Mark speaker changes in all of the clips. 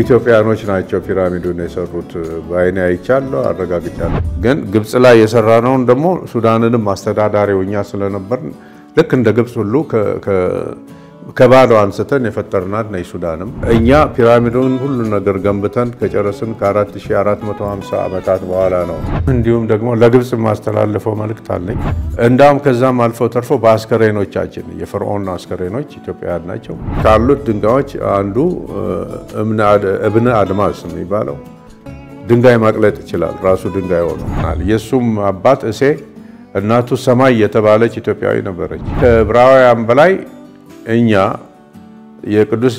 Speaker 1: ኢትዮጵያኖች ናቸው ፒራሚዱን የሰሩት። በአይኔ አይቻለሁ፣ አረጋግጫለሁ። ግን ግብፅ ላይ የሰራ ነውን ደግሞ ሱዳንንም አስተዳዳሪው እኛ ስለነበርን ልክ እንደ ግብፅ ሁሉ ከባዶ አንስተን የፈጠርናት ነች ሱዳንም። እኛ ፒራሚዱን ሁሉ ነገር ገንብተን ከጨረስን ከ4450 ዓመታት በኋላ ነው። እንዲሁም ደግሞ ለግብፅ የማስተላልፈው መልእክት አለኝ። እንዳውም ከዛም አልፎ ተርፎ በአስከሬኖቻችን የፈርዖን አስከሬኖች ኢትዮጵያውያን ናቸው። ካሉት ድንጋዮች አንዱ እብነ አድማስ የሚባለው ድንጋይ ማቅለጥ ይችላል። ራሱ ድንጋይ ሆኗል። የእሱም አባት እሴ እናቱ ሰማይ የተባለች ኢትዮጵያዊ ነበረች። ከዕብራውያን በላይ እኛ የቅዱስ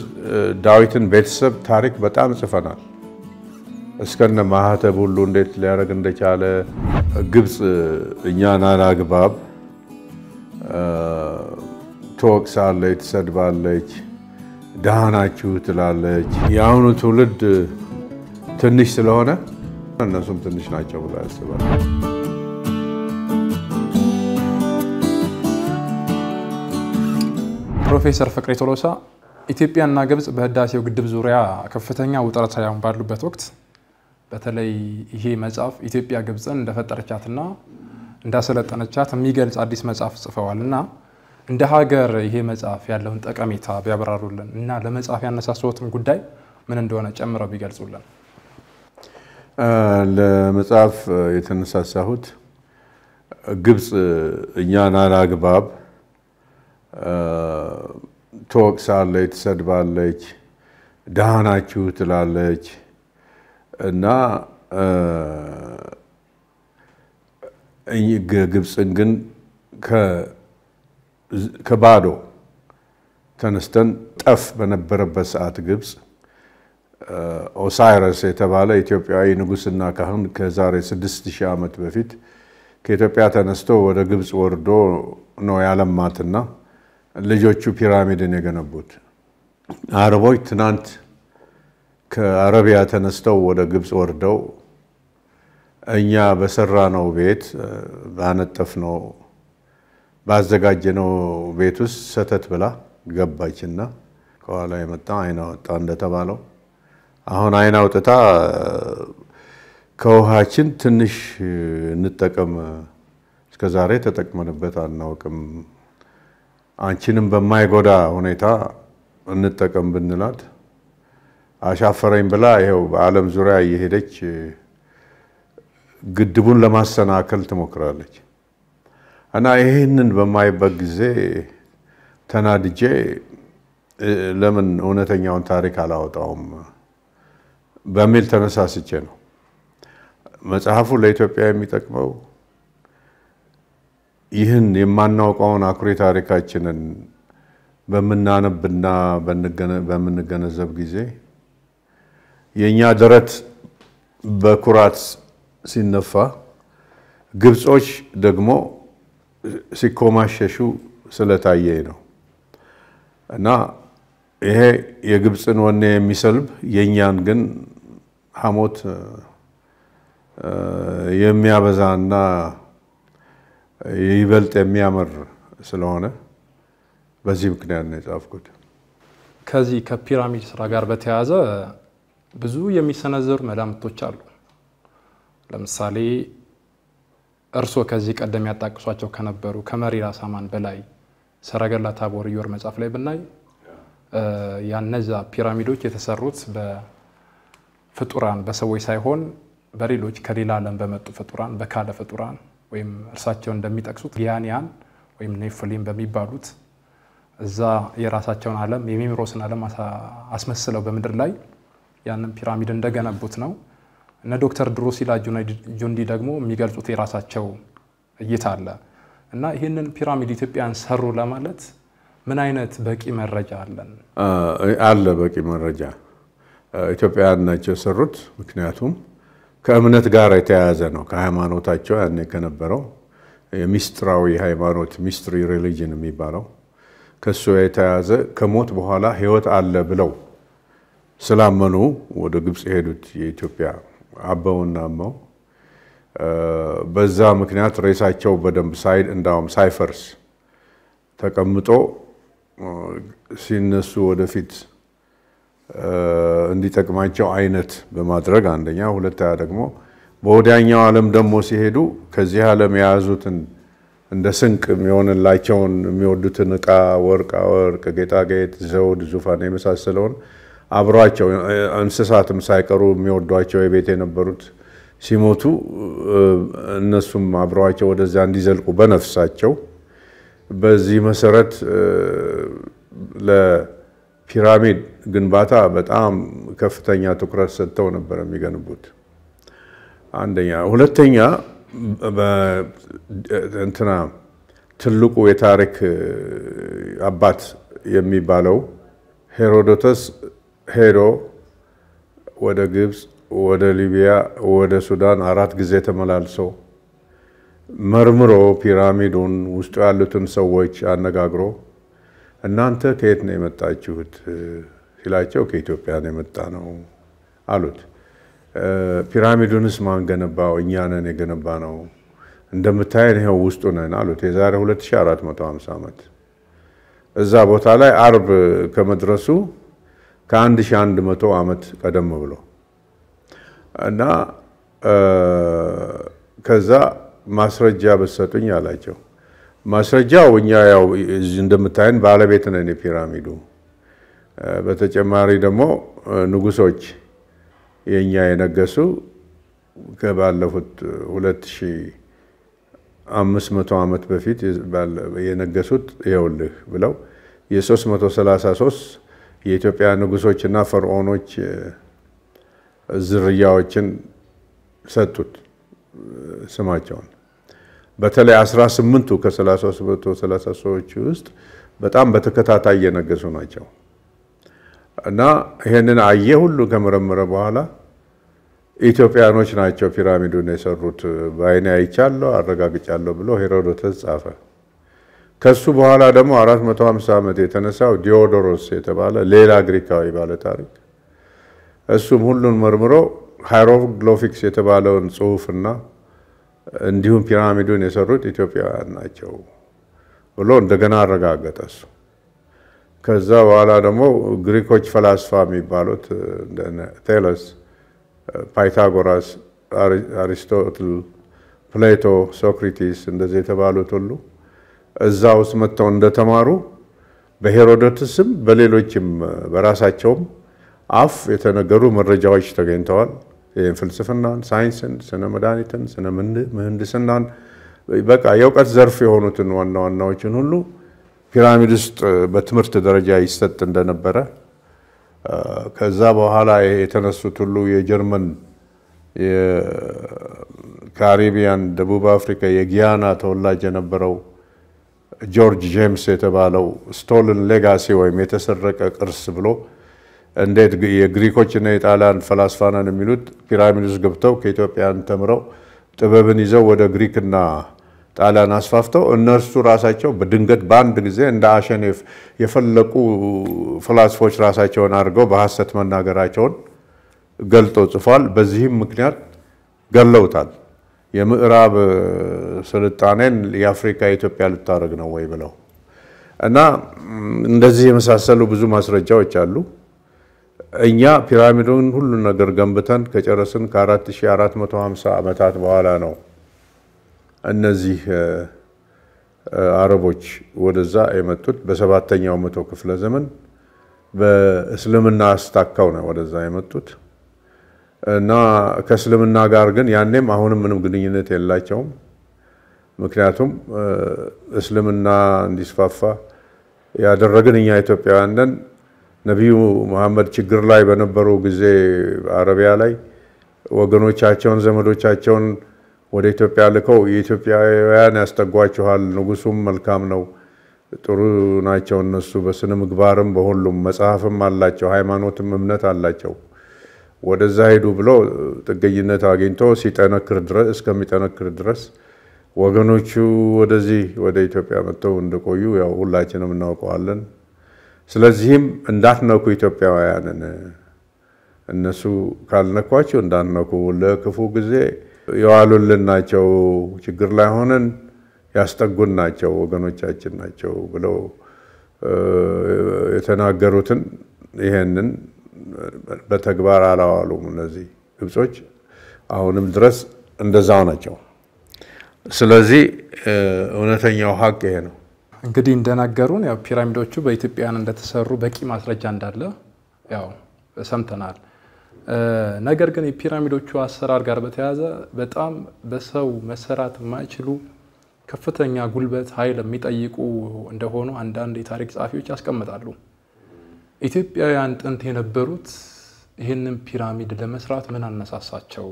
Speaker 1: ዳዊትን ቤተሰብ ታሪክ በጣም ጽፈናል። እስከነ ማህተብ ሁሉ እንዴት ሊያደርግ እንደቻለ ግብፅ እኛን አላግባብ ትወቅሳለች፣ ትሰድባለች፣ ደህና ናችሁ ትላለች። የአሁኑ ትውልድ ትንሽ ስለሆነ እነሱም ትንሽ ናቸው ብሎ
Speaker 2: ያስባል። ፕሮፌሰር ፍቅሬ ቶሎሳ ኢትዮጵያና ግብጽ በህዳሴው ግድብ ዙሪያ ከፍተኛ ውጥረት ሳይሆን ባሉበት ወቅት በተለይ ይሄ መጽሐፍ ኢትዮጵያ ግብጽን እንደፈጠረቻትና እንዳሰለጠነቻት የሚገልጽ አዲስ መጽሐፍ ጽፈዋል እና እንደ ሀገር ይሄ መጽሐፍ ያለውን ጠቀሜታ ቢያብራሩልን እና ለመጽሐፍ ያነሳሰዎትን ጉዳይ ምን እንደሆነ ጨምረው ቢገልጹልን።
Speaker 1: ለመጽሐፍ የተነሳሳሁት ግብጽ እኛን አላግባብ ትወቅሳለች፣ ትሰድባለች፣ ደሃናችሁ ትላለች እና ግብፅን ግን ከባዶ ተነስተን ጠፍ በነበረበት ሰዓት ግብፅ ኦሳይረስ የተባለ ኢትዮጵያዊ ንጉሥና ካህን ከዛሬ 6000 ዓመት በፊት ከኢትዮጵያ ተነስቶ ወደ ግብፅ ወርዶ ነው ያለማትና ልጆቹ ፒራሚድን የገነቡት። አረቦች ትናንት ከአረቢያ ተነስተው ወደ ግብፅ ወርደው እኛ በሰራነው ቤት ባነጠፍነው ባዘጋጀነው ቤት ውስጥ ሰተት ብላ ገባችና ከኋላ የመጣ አይን አወጣ እንደተባለው አሁን አይን አውጥታ ከውሃችን ትንሽ እንጠቀም፣ እስከዛሬ ተጠቅመንበት አናውቅም አንቺንም በማይጎዳ ሁኔታ እንጠቀም ብንላት አሻፈረኝ ብላ ይኸው በዓለም ዙሪያ እየሄደች ግድቡን ለማሰናከል ትሞክራለች እና ይህንን በማይበት ጊዜ ተናድጄ ለምን እውነተኛውን ታሪክ አላወጣውም በሚል ተነሳስቼ ነው መጽሐፉ ለኢትዮጵያ የሚጠቅመው ይህን የማናውቀውን አኩሪ ታሪካችንን በምናነብና በምንገነዘብ ጊዜ የእኛ ደረት በኩራት ሲነፋ፣ ግብጾች ደግሞ ሲኮማሸሹ ስለታየኝ ነው እና ይሄ የግብፅን ወኔ የሚሰልብ የእኛን ግን ሐሞት የሚያበዛና ይበልጥ የሚያምር ስለሆነ በዚህ ምክንያት ነው የጻፍኩት።
Speaker 2: ከዚህ ከፒራሚድ ስራ ጋር በተያያዘ ብዙ የሚሰነዘሩ መላምቶች አሉ። ለምሳሌ እርስዎ ከዚህ ቀደም ያጣቅሷቸው ከነበሩ ከመሪራ ሳማን በላይ ሰረገላ ታቦር ዮር መጽሐፍ ላይ ብናይ ያነዛ ፒራሚዶች የተሰሩት በፍጡራን በሰዎች ሳይሆን በሌሎች ከሌላ ዓለም በመጡ ፍጡራን በካለ ፍጡራን ወይም እርሳቸው እንደሚጠቅሱት ጊያንያን ወይም ኔፍሊም በሚባሉት እዛ የራሳቸውን ዓለም የሚምሮስን ዓለም አስመስለው በምድር ላይ ያንን ፒራሚድ እንደገነቡት ነው። እነ ዶክተር ድሮሲላ ጁንዲ ደግሞ የሚገልጹት የራሳቸው እይታ አለ እና ይህንን ፒራሚድ ኢትዮጵያን ሰሩ ለማለት ምን አይነት በቂ መረጃ አለን?
Speaker 1: አለ በቂ መረጃ ኢትዮጵያውያን ናቸው የሰሩት። ምክንያቱም ከእምነት ጋር የተያያዘ ነው። ከሃይማኖታቸው ያኔ ከነበረው የሚስጥራዊ ሃይማኖት ሚስትሪ ሪሊጅን የሚባለው ከእሱ የተያያዘ ከሞት በኋላ ህይወት አለ ብለው ስላመኑ ወደ ግብፅ የሄዱት የኢትዮጵያ አበውና አመው በዛ ምክንያት ሬሳቸው በደንብ ሳይድ እንዳውም ሳይፈርስ ተቀምጦ ሲነሱ ወደፊት እንዲጠቅማቸው አይነት በማድረግ አንደኛ፣ ሁለተኛ ደግሞ በወዲያኛው ዓለም ደግሞ ሲሄዱ ከዚህ ዓለም የያዙትን እንደ ስንቅ የሚሆንላቸውን የሚወዱትን እቃ ወርቅ ወርቅ፣ ጌጣጌጥ፣ ዘውድ፣ ዙፋን የመሳሰለውን አብሯቸው እንስሳትም ሳይቀሩ የሚወዷቸው የቤት የነበሩት ሲሞቱ እነሱም አብረዋቸው ወደዚያ እንዲዘልቁ በነፍሳቸው በዚህ መሰረት ፒራሚድ ግንባታ በጣም ከፍተኛ ትኩረት ሰጥተው ነበር የሚገንቡት። አንደኛ። ሁለተኛ እንትና ትልቁ የታሪክ አባት የሚባለው ሄሮዶተስ ሄዶ ወደ ግብፅ፣ ወደ ሊቢያ፣ ወደ ሱዳን አራት ጊዜ ተመላልሶ መርምሮ ፒራሚዱን ውስጡ ያሉትን ሰዎች አነጋግሮ እናንተ ከየት ነው የመጣችሁት ሲላቸው ከኢትዮጵያ ነው የመጣ ነው አሉት። ፒራሚዱንስ ማን ገነባው? እኛ ነን የገነባ ነው። እንደምታየን ይኸው ውስጡ ነን አሉት። የዛሬ 2450 ዓመት እዛ ቦታ ላይ አርብ ከመድረሱ ከ1100 ዓመት ቀደም ብሎ እና ከዛ ማስረጃ በሰጡኝ አላቸው። ማስረጃው እኛ ያው እንደምታየን ባለቤት ነን የፒራሚዱ። በተጨማሪ ደግሞ ንጉሶች የእኛ የነገሱ ከባለፉት 2500 ዓመት በፊት የነገሱት ይኸውልህ ብለው የ333 የኢትዮጵያ ንጉሶችና ፈርዖኖች ዝርያዎችን ሰጡት ስማቸውን። በተለይ 18ቱ ከ330 ሰዎች ውስጥ በጣም በተከታታይ እየነገሱ ናቸው እና ይህንን አየ ሁሉ ከመረመረ በኋላ ኢትዮጵያኖች ናቸው ፒራሚዱን የሰሩት በአይኔ አይቻለሁ አረጋግጫለሁ ብሎ ሄሮዶተስ ጻፈ። ከሱ በኋላ ደግሞ 450 ዓመት የተነሳው ዲዮዶሮስ የተባለ ሌላ ግሪካዊ ባለታሪክ እሱም ሁሉን መርምሮ ሃይሮግሎፊክስ የተባለውን ጽሑፍና እንዲሁም ፒራሚዱን የሰሩት ኢትዮጵያውያን ናቸው ብሎ እንደገና አረጋገጠ እሱ። ከዛ በኋላ ደግሞ ግሪኮች ፈላስፋ የሚባሉት ቴለስ፣ ፓይታጎራስ፣ አሪስቶትል፣ ፕሌቶ፣ ሶክሪቲስ እንደዚህ የተባሉት ሁሉ እዛ ውስጥ መጥተው እንደተማሩ በሄሮዶትስም በሌሎችም በራሳቸውም አፍ የተነገሩ መረጃዎች ተገኝተዋል። ፍልስፍናን፣ ሳይንስን፣ ስነ መድኃኒትን፣ ስነ ምህንድስናን በቃ የእውቀት ዘርፍ የሆኑትን ዋና ዋናዎችን ሁሉ ፒራሚድ ውስጥ በትምህርት ደረጃ ይሰጥ እንደነበረ ከዛ በኋላ የተነሱት ሁሉ የጀርመን የካሪቢያን፣ ደቡብ አፍሪካ፣ የጊያና ተወላጅ የነበረው ጆርጅ ጄምስ የተባለው ስቶልን ሌጋሲ ወይም የተሰረቀ ቅርስ ብሎ እንዴት የግሪኮችና የጣሊያን ፈላስፋ ነን የሚሉት ፒራሚድስ ገብተው ከኢትዮጵያን ተምረው ጥበብን ይዘው ወደ ግሪክና ጣሊያን አስፋፍተው እነርሱ ራሳቸው በድንገት በአንድ ጊዜ እንደ አሸኔፍ የፈለቁ ፈላስፎች ራሳቸውን አድርገው በሐሰት መናገራቸውን ገልጦ ጽፏል። በዚህም ምክንያት ገለውታል። የምዕራብ ስልጣኔን የአፍሪካ ኢትዮጵያ ልታደርግ ነው ወይ ብለው እና እንደዚህ የመሳሰሉ ብዙ ማስረጃዎች አሉ። እኛ ፒራሚዱን ሁሉን ነገር ገንብተን ከጨረስን ከ4450 ዓመታት በኋላ ነው እነዚህ አረቦች ወደዛ የመጡት። በሰባተኛው መቶ ክፍለ ዘመን በእስልምና አስታካው ነው ወደዛ የመጡት እና ከእስልምና ጋር ግን ያኔም አሁንም ምንም ግንኙነት የላቸውም። ምክንያቱም እስልምና እንዲስፋፋ ያደረግን እኛ ኢትዮጵያውያን ነቢዩ መሐመድ ችግር ላይ በነበሩ ጊዜ አረቢያ ላይ ወገኖቻቸውን ዘመዶቻቸውን ወደ ኢትዮጵያ ልከው የኢትዮጵያውያን ያስጠጓችኋል፣ ንጉሱም መልካም ነው፣ ጥሩ ናቸው እነሱ በስነ ምግባርም በሁሉም መጽሐፍም አላቸው፣ ሃይማኖትም እምነት አላቸው፣ ወደዛ ሄዱ ብሎ ጥገኝነት አግኝቶ ሲጠነክር ድረስ እስከሚጠነክር ድረስ ወገኖቹ ወደዚህ ወደ ኢትዮጵያ መጥተው እንደቆዩ ያው ሁላችንም እናውቀዋለን። ስለዚህም እንዳትነኩ ኢትዮጵያውያንን እነሱ ካልነኳቸው እንዳትነኩ፣ ለክፉ ጊዜ የዋሉልን ናቸው፣ ችግር ላይ ሆነን ያስጠጉን ናቸው፣ ወገኖቻችን ናቸው ብለው የተናገሩትን ይሄንን በተግባር አላዋሉም። እነዚህ ግብጾች አሁንም ድረስ እንደዛው ናቸው። ስለዚህ እውነተኛው ሀቅ ይሄ
Speaker 2: ነው። እንግዲህ እንደነገሩን ያው ፒራሚዶቹ በኢትዮጵያውያን እንደተሰሩ በቂ ማስረጃ እንዳለ ያው ሰምተናል። ነገር ግን የፒራሚዶቹ አሰራር ጋር በተያያዘ በጣም በሰው መሰራት የማይችሉ ከፍተኛ ጉልበት ኃይል የሚጠይቁ እንደሆኑ አንዳንድ የታሪክ ጸሐፊዎች ያስቀምጣሉ። ኢትዮጵያውያን ጥንት የነበሩት ይህንን ፒራሚድ ለመስራት ምን አነሳሳቸው?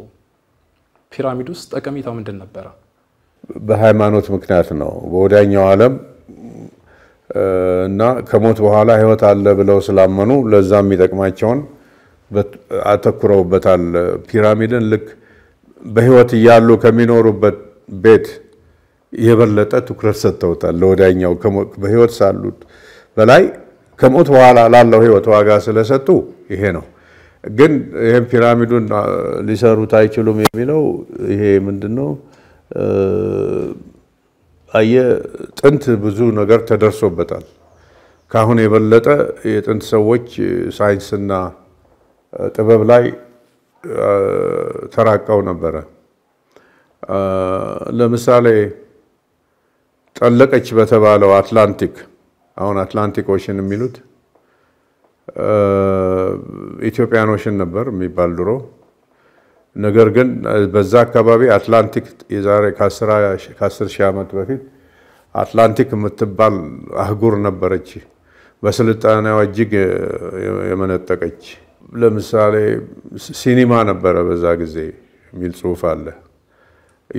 Speaker 2: ፒራሚድ ውስጥ ጠቀሜታው ምንድን ነበረ?
Speaker 1: በሃይማኖት ምክንያት ነው። በወዳኛው ዓለም እና ከሞት በኋላ ህይወት አለ ብለው ስላመኑ ለዛ የሚጠቅማቸውን አተኩረውበታል። ፒራሚድን ልክ በህይወት እያሉ ከሚኖሩበት ቤት የበለጠ ትኩረት ሰጥተውታል። ለወዳኛው በህይወት ሳሉት በላይ ከሞት በኋላ ላለው ህይወት ዋጋ ስለሰጡ ይሄ ነው። ግን ይህም ፒራሚዱን ሊሰሩት አይችሉም የሚለው ይሄ ምንድን ነው? አየ ጥንት ብዙ ነገር ተደርሶበታል። ከአሁን የበለጠ የጥንት ሰዎች ሳይንስና ጥበብ ላይ ተራቀው ነበረ። ለምሳሌ ጠለቀች በተባለው አትላንቲክ አሁን አትላንቲክ ኦሽን የሚሉት ኢትዮጵያን ኦሽን ነበር የሚባል ድሮ ነገር ግን በዛ አካባቢ አትላንቲክ የዛሬ ከአስር ሺህ ዓመት በፊት አትላንቲክ የምትባል አህጉር ነበረች፣ በስልጣኔዋ እጅግ የመነጠቀች። ለምሳሌ ሲኒማ ነበረ በዛ ጊዜ የሚል ጽሁፍ አለ።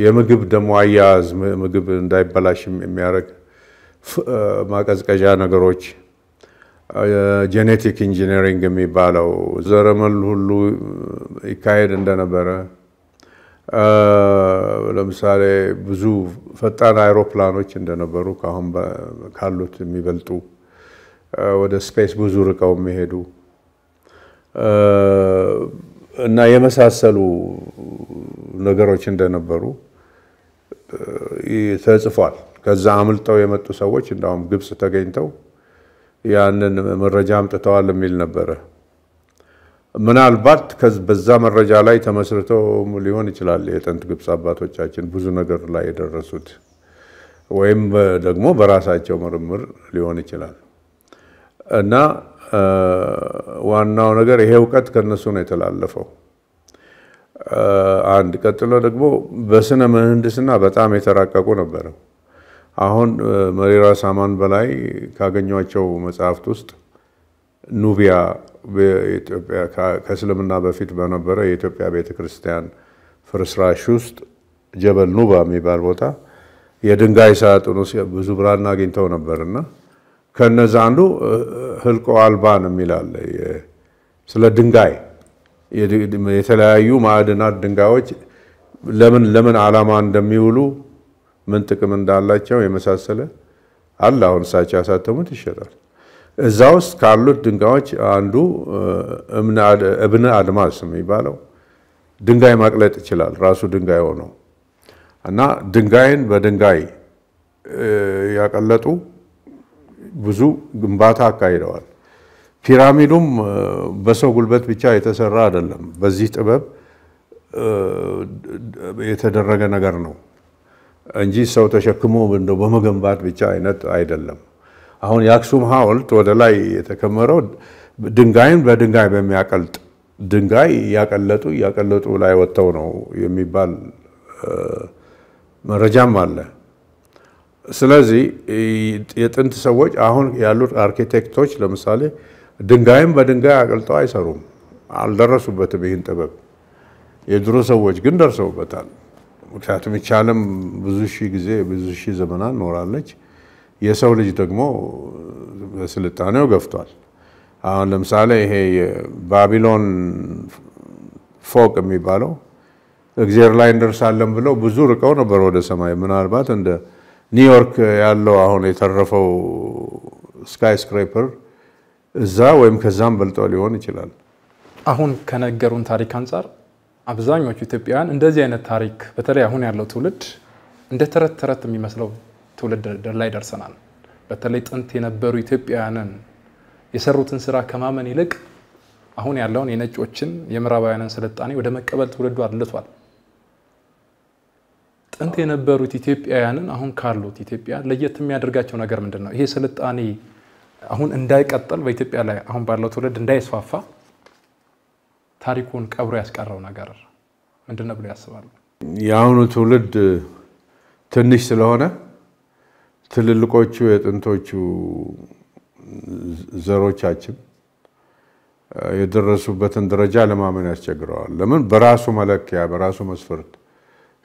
Speaker 1: የምግብ ደግሞ አያያዝ ምግብ እንዳይበላሽ የሚያደርግ ማቀዝቀዣ ነገሮች ጄኔቲክ ኢንጂነሪንግ የሚባለው ዘረመል ሁሉ ይካሄድ እንደነበረ ለምሳሌ ብዙ ፈጣን አይሮፕላኖች እንደነበሩ ከአሁን ካሉት የሚበልጡ ወደ ስፔስ ብዙ ርቀው የሚሄዱ እና የመሳሰሉ ነገሮች እንደነበሩ ተጽፏል። ከዛ አምልጠው የመጡ ሰዎች እንዳውም ግብፅ ተገኝተው ያንን መረጃ አምጥተዋል የሚል ነበረ። ምናልባት በዛ መረጃ ላይ ተመስርተው ሊሆን ይችላል የጥንት ግብፅ አባቶቻችን ብዙ ነገር ላይ የደረሱት ወይም ደግሞ በራሳቸው ምርምር ሊሆን ይችላል እና ዋናው ነገር ይሄ እውቀት ከነሱ ነው የተላለፈው። አንድ ቀጥሎ ደግሞ በስነ ምህንድስና በጣም የተራቀቁ ነበረው። አሁን መሬራ ሳማን በላይ ካገኟቸው መጽሐፍት ውስጥ ኑቢያ ከእስልምና በፊት በነበረ የኢትዮጵያ ቤተ ክርስቲያን ፍርስራሽ ውስጥ ጀበል ኑባ የሚባል ቦታ የድንጋይ ሳጥን ውስጥ ብዙ ብራና አግኝተው ነበር ከነዛ አንዱ ህልቆ አልባን የሚላለ ስለ ድንጋይ የተለያዩ ማዕድናት ድንጋዮች ለምን ለምን ዓላማ እንደሚውሉ ምን ጥቅም እንዳላቸው የመሳሰለ አለ። አሁን እሳቸው ያሳተሙት ይሸጣል። እዛ ውስጥ ካሉት ድንጋዮች አንዱ እብነ አድማስ የሚባለው ድንጋይ ማቅለጥ ይችላል ራሱ ድንጋይ ሆኖ እና ድንጋይን በድንጋይ ያቀለጡ ብዙ ግንባታ አካሂደዋል። ፒራሚዱም በሰው ጉልበት ብቻ የተሰራ አይደለም። በዚህ ጥበብ የተደረገ ነገር ነው። እንጂ ሰው ተሸክሞ በመገንባት ብቻ አይነት አይደለም። አሁን የአክሱም ሐውልት ወደ ላይ የተከመረው ድንጋይን በድንጋይ በሚያቀልጥ ድንጋይ እያቀለጡ እያቀለጡ ላይ ወጥተው ነው የሚባል መረጃም አለ። ስለዚህ የጥንት ሰዎች አሁን ያሉት አርኪቴክቶች ለምሳሌ ድንጋይም በድንጋይ አቅልጠው አይሰሩም፣ አልደረሱበትም። ይህን ጥበብ የድሮ ሰዎች ግን ደርሰውበታል። ምክንያቱም ይህች ዓለም ብዙ ሺህ ጊዜ ብዙ ሺህ ዘመናት ኖራለች። የሰው ልጅ ደግሞ በስልጣኔው ገፍቷል። አሁን ለምሳሌ ይሄ ባቢሎን ፎቅ የሚባለው እግዜር ላይ እንደርሳለን ብለው ብዙ ርቀው ነበር ወደ ሰማይ። ምናልባት እንደ ኒውዮርክ ያለው አሁን የተረፈው ስካይ ስክሬፐር እዛ ወይም ከዛም በልጦ ሊሆን ይችላል።
Speaker 2: አሁን ከነገሩን ታሪክ አንጻር አብዛኞቹ ኢትዮጵያውያን እንደዚህ አይነት ታሪክ በተለይ አሁን ያለው ትውልድ እንደ ተረት ተረት የሚመስለው ትውልድ ላይ ደርሰናል። በተለይ ጥንት የነበሩ ኢትዮጵያውያንን የሰሩትን ስራ ከማመን ይልቅ አሁን ያለውን የነጮችን የምዕራባውያንን ስልጣኔ ወደ መቀበል ትውልዱ አድልቷል። ጥንት የነበሩት ኢትዮጵያውያንን አሁን ካሉት ኢትዮጵያ ለየት የሚያደርጋቸው ነገር ምንድን ነው? ይሄ ስልጣኔ አሁን እንዳይቀጥል በኢትዮጵያ ላይ አሁን ባለው ትውልድ እንዳይስፋፋ ታሪኩን ቀብሮ ያስቀረው ነገር ምንድን ነው ብሎ ያስባሉ?
Speaker 1: የአሁኑ ትውልድ ትንሽ ስለሆነ ትልልቆቹ የጥንቶቹ ዘሮቻችን የደረሱበትን ደረጃ ለማመን ያስቸግረዋል። ለምን? በራሱ መለኪያ በራሱ መስፈርት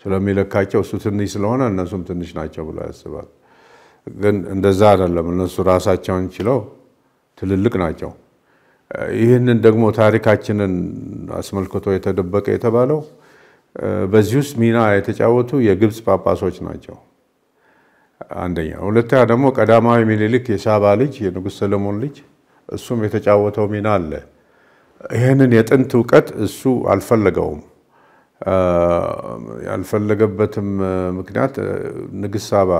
Speaker 1: ስለሚለካቸው እሱ ትንሽ ስለሆነ እነሱም ትንሽ ናቸው ብሎ ያስባል። ግን እንደዛ አይደለም። እነሱ ራሳቸውን ችለው ትልልቅ ናቸው። ይህንን ደግሞ ታሪካችንን አስመልክቶ የተደበቀ የተባለው በዚህ ውስጥ ሚና የተጫወቱ የግብፅ ጳጳሶች ናቸው። አንደኛ። ሁለተኛ ደግሞ ቀዳማዊ ሚኒሊክ የሳባ ልጅ የንጉሥ ሰለሞን ልጅ እሱም የተጫወተው ሚና አለ። ይህንን የጥንት እውቀት እሱ አልፈለገውም። ያልፈለገበትም ምክንያት ንግሥት ሳባ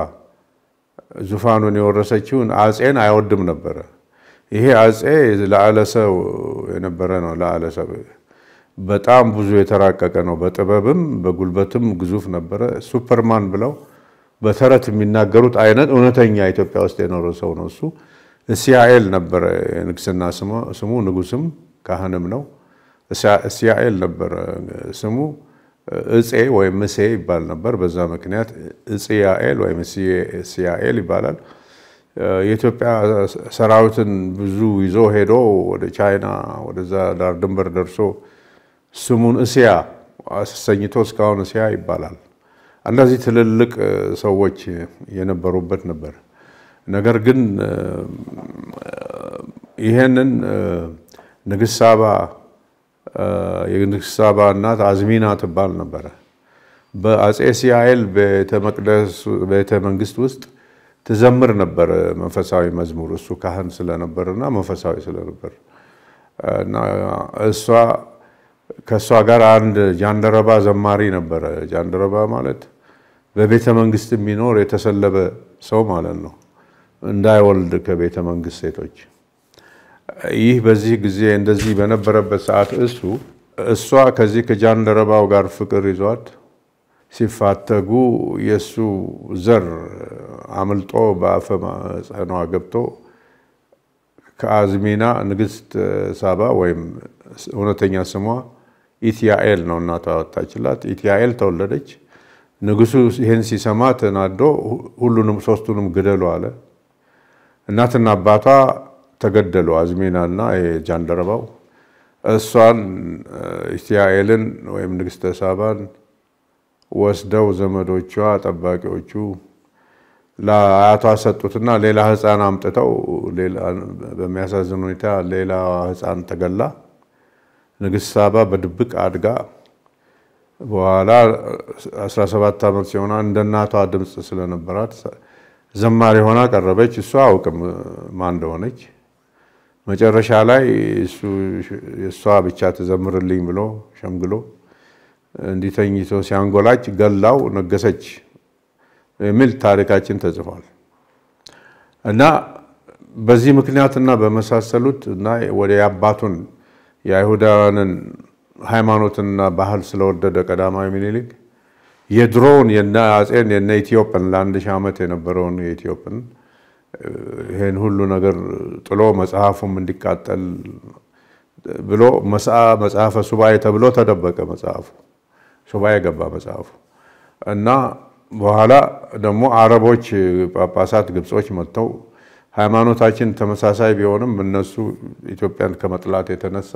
Speaker 1: ዙፋኑን የወረሰችውን አፄን አይወድም ነበረ። ይሄ አጼ ለዓለ ሰው የነበረ ነው። ለዓለ በጣም ብዙ የተራቀቀ ነው። በጥበብም በጉልበትም ግዙፍ ነበረ። ሱፐርማን ብለው በተረት የሚናገሩት አይነት እውነተኛ ኢትዮጵያ ውስጥ የኖረ ሰው ነው። እሱ እስያኤል ነበረ ንግስና ስሙ። ንጉስም ካህንም ነው። እስያኤል ነበረ ስሙ። እፄ ወይም እሴ ይባል ነበር። በዛ ምክንያት እጽያኤል ወይም እስያኤል ይባላል። የኢትዮጵያ ሰራዊትን ብዙ ይዞ ሄዶ ወደ ቻይና ወደዛ ዳር ድንበር ደርሶ ስሙን እስያ አሰኝቶ እስካሁን እስያ ይባላል። እነዚህ ትልልቅ ሰዎች የነበሩበት ነበር። ነገር ግን ይሄንን ንግስት ሳባ የንግስት ሳባ እናት አዝሚና ትባል ነበረ። በአጼ ሲያኤል ቤተ መንግስት ውስጥ ትዘምር ነበር መንፈሳዊ መዝሙር እሱ ካህን ስለነበር መንፈሳዊ ስለነበር እና እሷ ከእሷ ጋር አንድ ጃንደረባ ዘማሪ ነበረ። ጃንደረባ ማለት በቤተ መንግስት የሚኖር የተሰለበ ሰው ማለት ነው። እንዳይወልድ ከቤተ መንግስት ሴቶች ይህ በዚህ ጊዜ እንደዚህ በነበረበት ሰዓት እሱ እሷ ከዚህ ከጃንደረባው ጋር ፍቅር ይዟት ሲፋተጉ የእሱ ዘር አምልጦ በአፈ ማህጸኗ ገብቶ ከአዝሚና ንግስት ሳባ ወይም እውነተኛ ስሟ ኢትያኤል ነው እናቷ ያወጣችላት። ኢትያኤል ተወለደች። ንጉሱ ይህን ሲሰማ ተናዶ ሁሉንም ሶስቱንም ግደሉ አለ። እናትና አባቷ ተገደሉ። አዝሚናና ጃንደረባው እሷን ኢትያኤልን ወይም ንግስተ ሳባን ወስደው ዘመዶቿ ጠባቂዎቹ ለአያቷ ሰጡትና ሌላ ህፃን አምጥተው በሚያሳዝን ሁኔታ ሌላ ህፃን ተገላ። ንግስት ሳባ በድብቅ አድጋ በኋላ 17 ዓመት ሲሆና እንደ እናቷ ድምፅ ስለነበራት ዘማሪ ሆና ቀረበች። እሱ አውቅም ማን እንደሆነች። መጨረሻ ላይ እሷ ብቻ ትዘምርልኝ ብሎ ሸምግሎ እንዲተኝቶ ሲያንጎላች ገላው ነገሰች። የሚል ታሪካችን ተጽፏል እና በዚህ ምክንያትና በመሳሰሉት እና ወደ አባቱን የአይሁዳውያንን ሃይማኖትና ባህል ስለወደደ ቀዳማዊ ምኒልክ የድሮውን የነ አፄን የነ ኢትዮጵን ለአንድ ሺህ ዓመት የነበረውን የኢትዮጵን ይህን ሁሉ ነገር ጥሎ መጽሐፉም እንዲቃጠል ብሎ መጽሐፈ ሱባኤ ተብሎ ተደበቀ። መጽሐፉ ሱባኤ ገባ መጽሐፉ እና በኋላ ደግሞ አረቦች ጳጳሳት ግብጾች መጥተው ሃይማኖታችን ተመሳሳይ ቢሆንም እነሱ ኢትዮጵያን ከመጥላት የተነሳ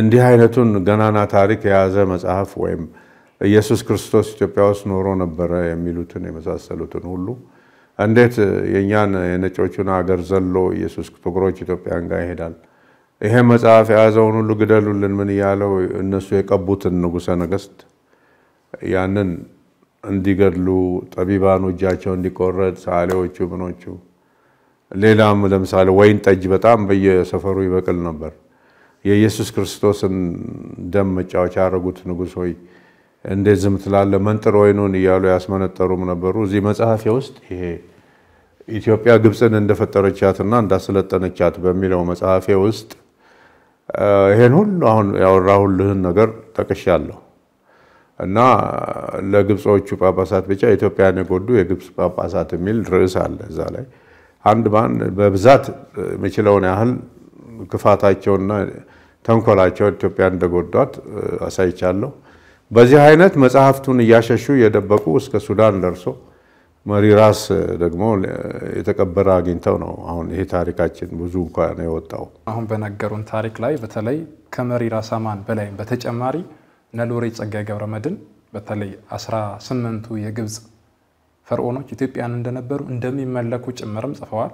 Speaker 1: እንዲህ አይነቱን ገናና ታሪክ የያዘ መጽሐፍ ወይም ኢየሱስ ክርስቶስ ኢትዮጵያ ውስጥ ኖሮ ነበረ የሚሉትን የመሳሰሉትን ሁሉ እንዴት የእኛን የነጮቹን አገር ዘሎ ኢየሱስ ጥቁሮች ኢትዮጵያን ጋር ይሄዳል? ይሄ መጽሐፍ የያዘውን ሁሉ ግደሉልን ምን እያለው እነሱ የቀቡትን ንጉሠ ነገሥት ያንን እንዲገድሉ ጠቢባኑ እጃቸው እንዲቆረጥ ሳሌዎቹ ምኖቹ ሌላም ለምሳሌ ወይን ጠጅ በጣም በየሰፈሩ ይበቅል ነበር። የኢየሱስ ክርስቶስን ደም መጫወቻ ያደረጉት ንጉሥ ሆይ እንዴት ዝም ትላለህ? መንጥር ወይኑን እያሉ ያስመነጠሩም ነበሩ። እዚህ መጽሐፌ ውስጥ ይሄ ኢትዮጵያ ግብፅን እንደፈጠረቻትና እንዳስለጠነቻት በሚለው መጽሐፌ ውስጥ ይሄን ሁሉ አሁን ያወራሁልህን ነገር ጠቅሻለሁ። እና ለግብጾቹ ጳጳሳት ብቻ ኢትዮጵያን የጎዱ የግብፅ ጳጳሳት የሚል ርዕስ አለ እዛ ላይ አንድ ባን በብዛት የሚችለውን ያህል ክፋታቸውና ተንኮላቸው ኢትዮጵያ እንደጎዷት አሳይቻለሁ። በዚህ አይነት መጽሐፍቱን እያሸሹ እየደበቁ እስከ ሱዳን ደርሶ መሪ ራስ ደግሞ የተቀበረ አግኝተው ነው። አሁን ይሄ ታሪካችን ብዙ እንኳ የወጣው
Speaker 2: አሁን በነገሩን ታሪክ ላይ በተለይ ከመሪ ራስ አማን በላይ በተጨማሪ ሎሬት ጸጋዬ መድን በተለይ አስራ ስምንቱ የግብፅ ፈርዖኖች ኢትዮጵያን እንደነበሩ እንደሚመለኩ ጭምርም ጽፈዋል።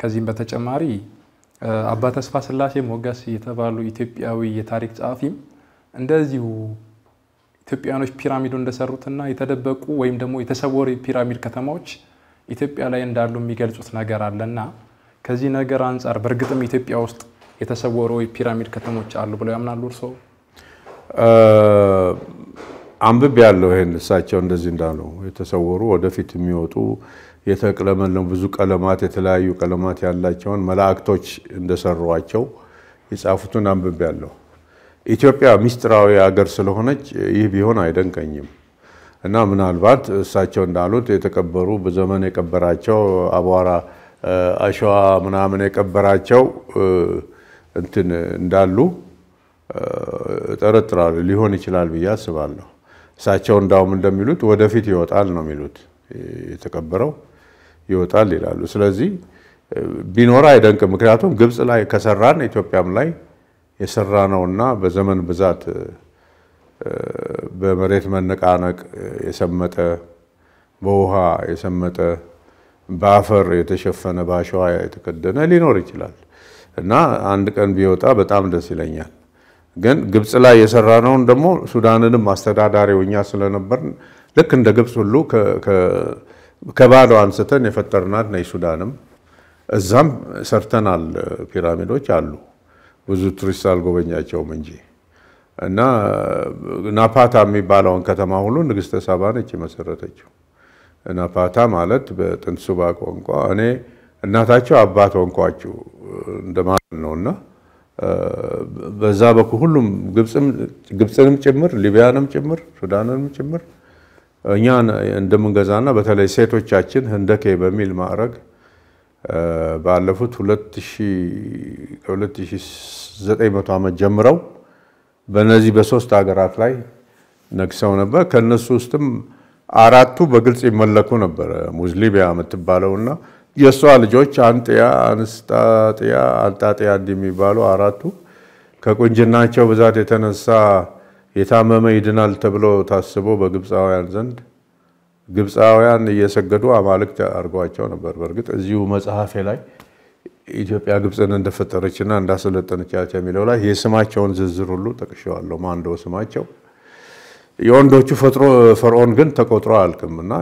Speaker 2: ከዚህም በተጨማሪ አባ ተስፋ ስላሴ ሞገስ የተባሉ ኢትዮጵያዊ የታሪክ ጸሐፊም እንደዚሁ ኢትዮጵያኖች ፒራሚዱ እንደሰሩትና የተደበቁ ወይም ደግሞ የተሰወሩ የፒራሚድ ከተማዎች ኢትዮጵያ ላይ እንዳሉ የሚገልጹት ነገር አለና ከዚህ ነገር አንጻር በእርግጥም ኢትዮጵያ ውስጥ የተሰወሩ የፒራሚድ ከተሞች አሉ ብለው ያምናሉ እርስዎ?
Speaker 1: አንብብ ያለው ይሄን እሳቸው እንደዚህ እንዳሉ የተሰወሩ ወደፊት የሚወጡ የተቀለመለው ብዙ ቀለማት የተለያዩ ቀለማት ያላቸውን መላእክቶች እንደሰሯቸው የጻፉትን አንብብ ያለው ኢትዮጵያ ሚስጥራዊ ሀገር ስለሆነች ይህ ቢሆን አይደንቀኝም። እና ምናልባት እሳቸው እንዳሉት የተቀበሩ በዘመን የቀበራቸው አቧራ፣ አሸዋ ምናምን የቀበራቸው እንትን እንዳሉ ጠረጥራሉ ሊሆን ይችላል ብዬ አስባለሁ። እሳቸው እንዳውም እንደሚሉት ወደፊት ይወጣል ነው የሚሉት። የተቀበረው ይወጣል ይላሉ። ስለዚህ ቢኖር አይደንቅም። ምክንያቱም ግብፅ ላይ ከሰራን ኢትዮጵያም ላይ የሰራ ነውና በዘመን ብዛት በመሬት መነቃነቅ የሰመጠ በውሃ የሰመጠ በአፈር የተሸፈነ በአሸዋ የተከደነ ሊኖር ይችላል እና አንድ ቀን ቢወጣ በጣም ደስ ይለኛል። ግን ግብፅ ላይ የሰራነውን ደግሞ ሱዳንንም አስተዳዳሪው እኛ ስለነበር ልክ እንደ ግብፅ ሁሉ ከባዶ አንስተን የፈጠርናት ነይ ሱዳንም። እዛም ሰርተናል። ፒራሚዶች አሉ። ብዙ ቱሪስት አልጎበኛቸውም እንጂ እና ናፓታ የሚባለውን ከተማ ሁሉ ንግስተ ሳባ ነች የመሰረተችው። ናፓታ ማለት በጥንት ሱባ ቋንቋ እኔ እናታቸው አባት ሆንኳችሁ እንደማለት ነው እና በዛ በኩል ሁሉም ግብፅንም ጭምር ሊቢያንም ጭምር ሱዳንንም ጭምር እኛ እንደምንገዛና በተለይ ሴቶቻችን ህንደኬ በሚል ማዕረግ ባለፉት 2900 ዓመት ጀምረው በነዚህ በሶስት ሀገራት ላይ ነግሰው ነበር። ከነሱ ውስጥም አራቱ በግልጽ ይመለኩ ነበረ። ሙዝሊቢያ ሊቢያ የምትባለውና የእሷ ልጆች አንጥያ፣ አንስጣጥያ፣ አንጣጥያ የሚባሉ አራቱ ከቁንጅናቸው ብዛት የተነሳ የታመመ ይድናል ተብሎ ታስቦ በግብፃውያን ዘንድ ግብፃውያን እየሰገዱ አማልክት አድርጓቸው ነበር። በእርግጥ እዚሁ መጽሐፌ ላይ ኢትዮጵያ ግብፅን እንደፈጠረችና እንዳሰለጠነቻቸው የሚለው ላይ የስማቸውን ዝርዝር ሁሉ ጠቅሼዋለሁ። ማንዶ ስማቸው የወንዶቹ ፈርዖን ግን ተቆጥሮ አያልቅም እና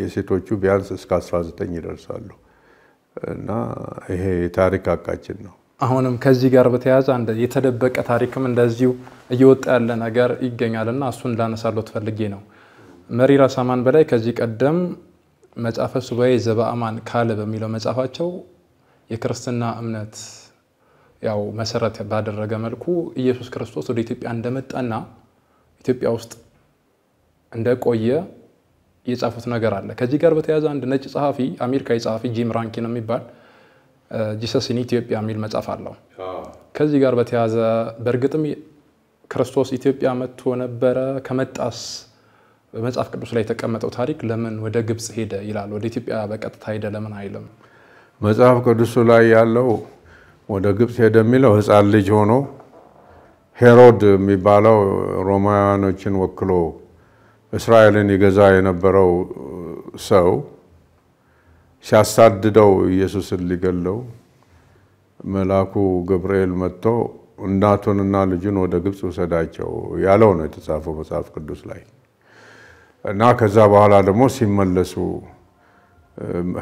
Speaker 1: የሴቶቹ ቢያንስ እስከ 19 ይደርሳሉ እና ይሄ የታሪክ አቃችን ነው።
Speaker 2: አሁንም ከዚህ ጋር በተያያዘ የተደበቀ ታሪክም እንደዚሁ እየወጣ ያለ ነገር ይገኛል እና እሱን ላነሳሎት ፈልጌ ነው። መሪራ ሳማን በላይ ከዚህ ቀደም መጽሐፈ ሱባኤ ዘበአማን ካለ በሚለው መጽሐፋቸው የክርስትና እምነት ያው መሰረት ባደረገ መልኩ ኢየሱስ ክርስቶስ ወደ ኢትዮጵያ እንደመጣና ኢትዮጵያ ውስጥ እንደቆየ የጻፉት ነገር አለ። ከዚህ ጋር በተያያዘ አንድ ነጭ ጸሐፊ፣ አሜሪካዊ ጸሐፊ ጂም ራንኪን የሚባል ጂሰስ ኢን ኢትዮጵያ የሚል መጽሐፍ አለው። ከዚህ ጋር በተያያዘ በእርግጥም ክርስቶስ ኢትዮጵያ መጥቶ ነበረ ከመጣስ በመጽሐፍ ቅዱስ ላይ የተቀመጠው ታሪክ ለምን ወደ ግብፅ ሄደ ይላል? ወደ ኢትዮጵያ በቀጥታ ሄደ ለምን አይልም?
Speaker 1: መጽሐፍ ቅዱሱ ላይ ያለው ወደ ግብፅ ሄደ የሚለው ሕፃን ልጅ ሆኖ ሄሮድ የሚባለው ሮማውያኖችን ወክሎ እስራኤልን ይገዛ የነበረው ሰው ሲያሳድደው ኢየሱስን ሊገለው መልአኩ ገብርኤል መጥቶ እናቱንና ልጁን ወደ ግብፅ ውሰዳቸው ያለው ነው የተጻፈው መጽሐፍ ቅዱስ ላይ እና ከዛ በኋላ ደግሞ ሲመለሱ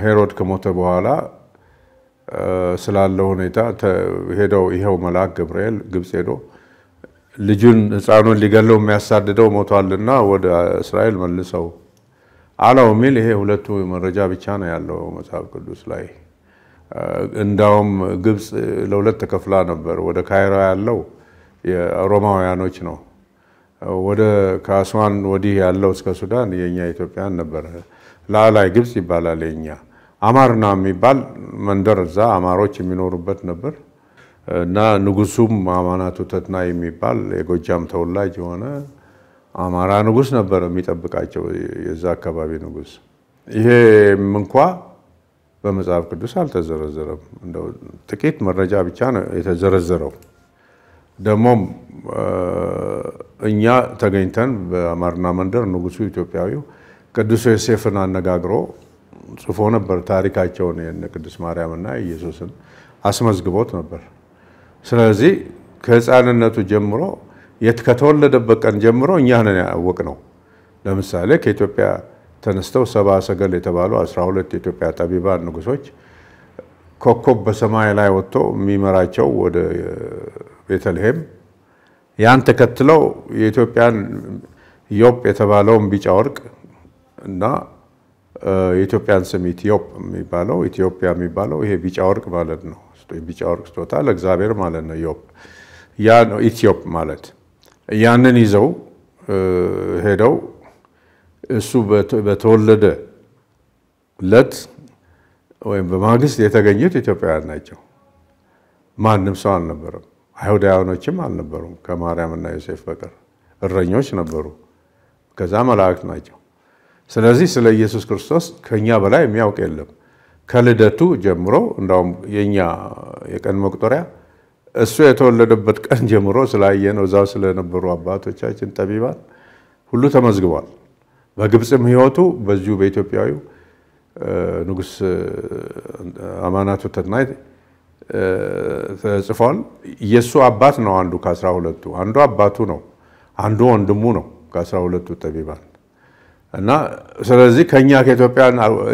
Speaker 1: ሄሮድ ከሞተ በኋላ ስላለው ሁኔታ ሄደው ይኸው መልአክ ገብርኤል ግብፅ ሄዶ ልጁን ህፃኑን ሊገለው የሚያሳድደው ሞቷልና ወደ እስራኤል መልሰው አለው የሚል ይሄ ሁለቱ መረጃ ብቻ ነው ያለው መጽሐፍ ቅዱስ ላይ። እንዳውም ግብፅ ለሁለት ተከፍላ ነበር። ወደ ካይሮ ያለው የሮማውያኖች ነው። ወደ ከአስዋን ወዲህ ያለው እስከ ሱዳን የኛ ኢትዮጵያን ነበረ። ላላይ ግብፅ ይባላል የኛ። አማርና የሚባል መንደር እዛ አማሮች የሚኖሩበት ነበር። እና ንጉሱም አማናቱ ተትና የሚባል የጎጃም ተወላጅ የሆነ አማራ ንጉስ ነበር የሚጠብቃቸው የዛ አካባቢ ንጉስ። ይሄም እንኳ በመጽሐፍ ቅዱስ አልተዘረዘረም። እንደው ጥቂት መረጃ ብቻ ነው የተዘረዘረው። ደግሞም እኛ ተገኝተን በአማርና መንደር ንጉሱ ኢትዮጵያዊው ቅዱስ ዮሴፍን አነጋግሮ ጽፎ ነበር። ታሪካቸውን ቅዱስ ማርያምና ኢየሱስን አስመዝግቦት ነበር። ስለዚህ ከህፃንነቱ ጀምሮ ከተወለደበት ቀን ጀምሮ እኛንን ያወቅ ነው። ለምሳሌ ከኢትዮጵያ ተነስተው ሰባ ሰገል የተባሉ 12 የኢትዮጵያ ጠቢባን ንጉሶች ኮከብ በሰማይ ላይ ወጥቶ የሚመራቸው ወደ ቤተልሔም ያን ተከትለው የኢትዮጵያን ኢዮጵ የተባለውን ቢጫ ወርቅ እና የኢትዮጵያን ስም ኢትዮጵ የሚባለው ኢትዮጵያ የሚባለው ይሄ ቢጫ ወርቅ ማለት ነው ቢጫ ወርቅ ስጦታ ለእግዚአብሔር ማለት ነው። ዮብ ያ ነው ማለት ያንን ይዘው ሄደው እሱ በተወለደ ለት ወይም በማግስት የተገኙት ኢትዮጵያውያን ናቸው። ማንም ሰው አልነበረም። አይሁዳውያኖችም አልነበሩም። ከማርያምና ዮሴፍ በቀር እረኞች ነበሩ። ከዛ መላእክት ናቸው። ስለዚህ ስለ ኢየሱስ ክርስቶስ ከእኛ በላይ የሚያውቅ የለም። ከልደቱ ጀምሮ እንዳውም የኛ የቀን መቁጠሪያ እሱ የተወለደበት ቀን ጀምሮ ስላየነው ነው እዛው ስለነበሩ አባቶቻችን ጠቢባን ሁሉ ተመዝግቧል። በግብፅም ህይወቱ በዚሁ በኢትዮጵያዊ ንጉስ አማናቱ ተትናይ ተጽፏል። የእሱ አባት ነው አንዱ ከአስራ ሁለቱ አንዱ አባቱ ነው፣ አንዱ ወንድሙ ነው ከአስራ ሁለቱ ጠቢባን እና ስለዚህ ከኛ ከኢትዮጵያ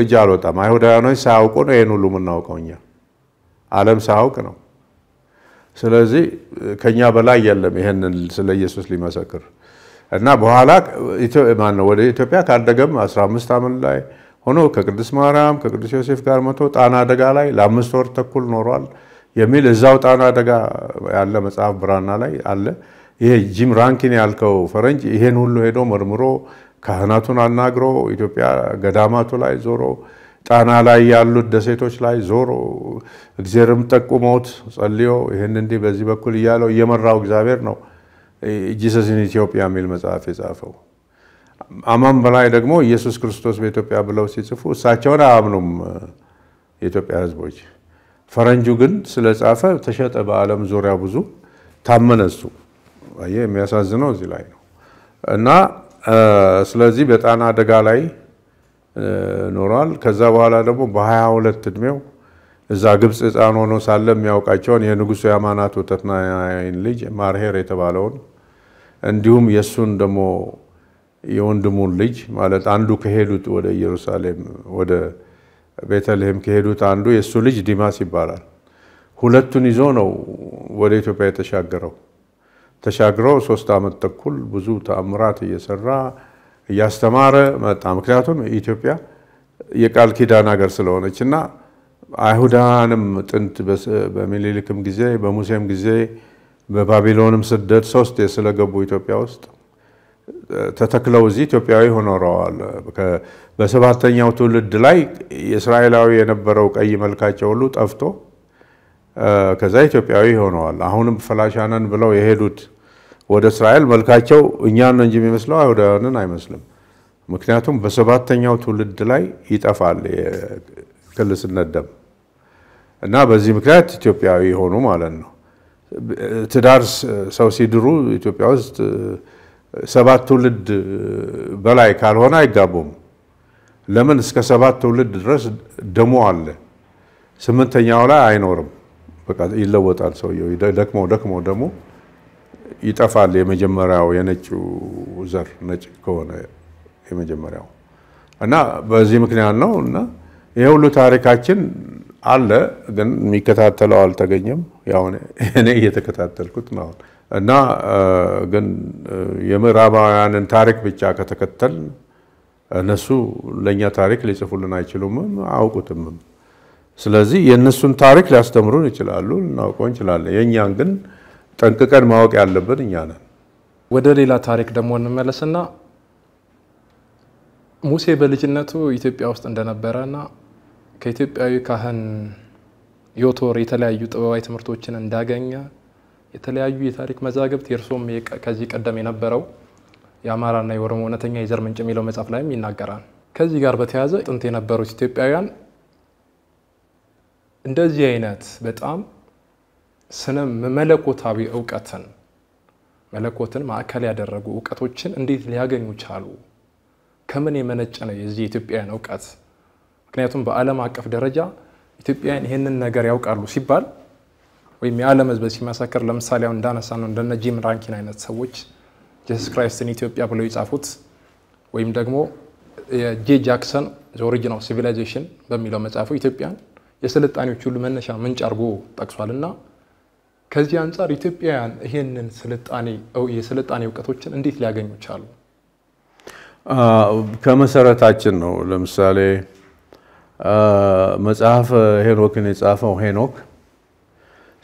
Speaker 1: እጅ አልወጣም። አይሁዳውያኖች ሳያውቁ ነው ይህን ሁሉ የምናውቀው እኛ ዓለም ሳያውቅ ነው። ስለዚህ ከኛ በላይ የለም ይህን ስለ ኢየሱስ ሊመሰክር እና በኋላ ማነው ወደ ኢትዮጵያ ካደገም 15 ዓመት ላይ ሆኖ ከቅዱስ ማርያም ከቅዱስ ዮሴፍ ጋር መቶ ጣና አደጋ ላይ ለአምስት ወር ተኩል ኖሯል የሚል እዛው ጣና አደጋ ያለ መጽሐፍ ብራና ላይ አለ። ይሄ ጂም ራንኪን ያልከው ፈረንጅ ይሄን ሁሉ ሄዶ መርምሮ ካህናቱን አናግሮ ኢትዮጵያ ገዳማቱ ላይ ዞሮ ጣና ላይ ያሉት ደሴቶች ላይ ዞሮ እግዚአብሔርም ጠቁሞት ጸልዮ ይህን እንዲህ በዚህ በኩል እያለው እየመራው እግዚአብሔር ነው ጂሰስ ኢን ኢትዮጵያ የሚል መጽሐፍ የጻፈው። አማን በላይ ደግሞ ኢየሱስ ክርስቶስ በኢትዮጵያ ብለው ሲጽፉ እሳቸውን አያምኑም የኢትዮጵያ ሕዝቦች። ፈረንጁ ግን ስለጻፈ ተሸጠ በዓለም ዙሪያ ብዙ ታመነ። እሱ የሚያሳዝነው እዚህ ላይ ነው እና ስለዚህ በጣና አደጋ ላይ ኖሯል። ከዛ በኋላ ደግሞ በሀያ ሁለት እድሜው እዛ ግብፅ ህፃን ሆኖ ሳለ የሚያውቃቸውን የንጉሱ የአማናት ተትናይን ልጅ ማርሄር የተባለውን እንዲሁም የእሱን ደግሞ የወንድሙን ልጅ ማለት አንዱ ከሄዱት ወደ ኢየሩሳሌም ወደ ቤተልሔም ከሄዱት አንዱ የእሱ ልጅ ዲማስ ይባላል። ሁለቱን ይዞ ነው ወደ ኢትዮጵያ የተሻገረው። ተሻግሮ ሶስት ዓመት ተኩል ብዙ ተአምራት እየሰራ እያስተማረ መጣ። ምክንያቱም ኢትዮጵያ የቃል ኪዳን ሀገር ስለሆነች እና አይሁዳንም ጥንት በሚኒሊክም ጊዜ በሙሴም ጊዜ በባቢሎንም ስደት ሶስት ስለገቡ ኢትዮጵያ ውስጥ ተተክለው እዚህ ኢትዮጵያዊ ሆኖረዋል። በሰባተኛው ትውልድ ላይ የእስራኤላዊ የነበረው ቀይ መልካቸው ሁሉ ጠፍቶ ከዛ ኢትዮጵያዊ ሆነዋል። አሁንም ፈላሻነን ብለው የሄዱት ወደ እስራኤል መልካቸው እኛን እንጂ የሚመስለው አይሁዳውያንን አይመስልም። ምክንያቱም በሰባተኛው ትውልድ ላይ ይጠፋል የክልስነት ደም እና በዚህ ምክንያት ኢትዮጵያዊ ሆኑ ማለት ነው። ትዳር ሰው ሲድሩ ኢትዮጵያ ውስጥ ሰባት ትውልድ በላይ ካልሆነ አይጋቡም። ለምን? እስከ ሰባት ትውልድ ድረስ ደሞ አለ። ስምንተኛው ላይ አይኖርም። በቃ ይለወጣል ሰውየው። ደክሞ ደክሞ ደግሞ ይጠፋል። የመጀመሪያው የነጩ ዘር ነጭ ከሆነ የመጀመሪያው እና በዚህ ምክንያት ነው እና የሁሉ ሁሉ ታሪካችን አለ፣ ግን የሚከታተለው አልተገኘም። ያው እኔ እየተከታተልኩት ነው እና ግን የምዕራባውያንን ታሪክ ብቻ ከተከተል እነሱ ለእኛ ታሪክ ሊጽፉልን አይችሉም፣ አያውቁትምም። ስለዚህ የእነሱን ታሪክ ሊያስተምሩን ይችላሉ፣ ልናውቀው እንችላለን። የእኛን ግን ጠንቅቀን ማወቅ ያለብን እኛ ነን።
Speaker 2: ወደ ሌላ ታሪክ ደግሞ እንመለስና ሙሴ በልጅነቱ ኢትዮጵያ ውስጥ እንደነበረና ከኢትዮጵያዊ ካህን ዮቶር የተለያዩ ጥበባዊ ትምህርቶችን እንዳገኘ የተለያዩ የታሪክ መዛግብት የእርሶም ከዚህ ቀደም የነበረው የአማራና የኦሮሞ እውነተኛ የዘር ምንጭ የሚለው መጽሐፍ ላይም ይናገራል። ከዚህ ጋር በተያያዘ ጥንት የነበሩት ኢትዮጵያውያን እንደዚህ አይነት በጣም ስነ መለኮታዊ እውቀትን መለኮትን ማዕከል ያደረጉ እውቀቶችን እንዴት ሊያገኙ ቻሉ? ከምን የመነጨ ነው የዚህ የኢትዮጵያውያን እውቀት? ምክንያቱም በዓለም አቀፍ ደረጃ ኢትዮጵያውያን ይህንን ነገር ያውቃሉ ሲባል ወይም የዓለም ሕዝብ ሲመሰክር ለምሳሌ አሁን እንዳነሳ ነው እንደነ ጂም ራንኪን አይነት ሰዎች ጀስስ ክራይስትን ኢትዮጵያ ብለው የጻፉት ወይም ደግሞ የጄ ጃክሰን ኦሪጂናል ሲቪላይዜሽን በሚለው መጽሐፉ ኢትዮጵያን የስልጣኔዎች ሁሉ መነሻ ምንጭ አድርጎ ጠቅሷልና ከዚህ አንጻር ኢትዮጵያውያን ይህንን ስልጣኔ የስልጣኔ እውቀቶችን እንዴት ሊያገኙ ቻሉ?
Speaker 1: ከመሰረታችን ነው። ለምሳሌ መጽሐፍ ሄኖክን የጻፈው ሄኖክ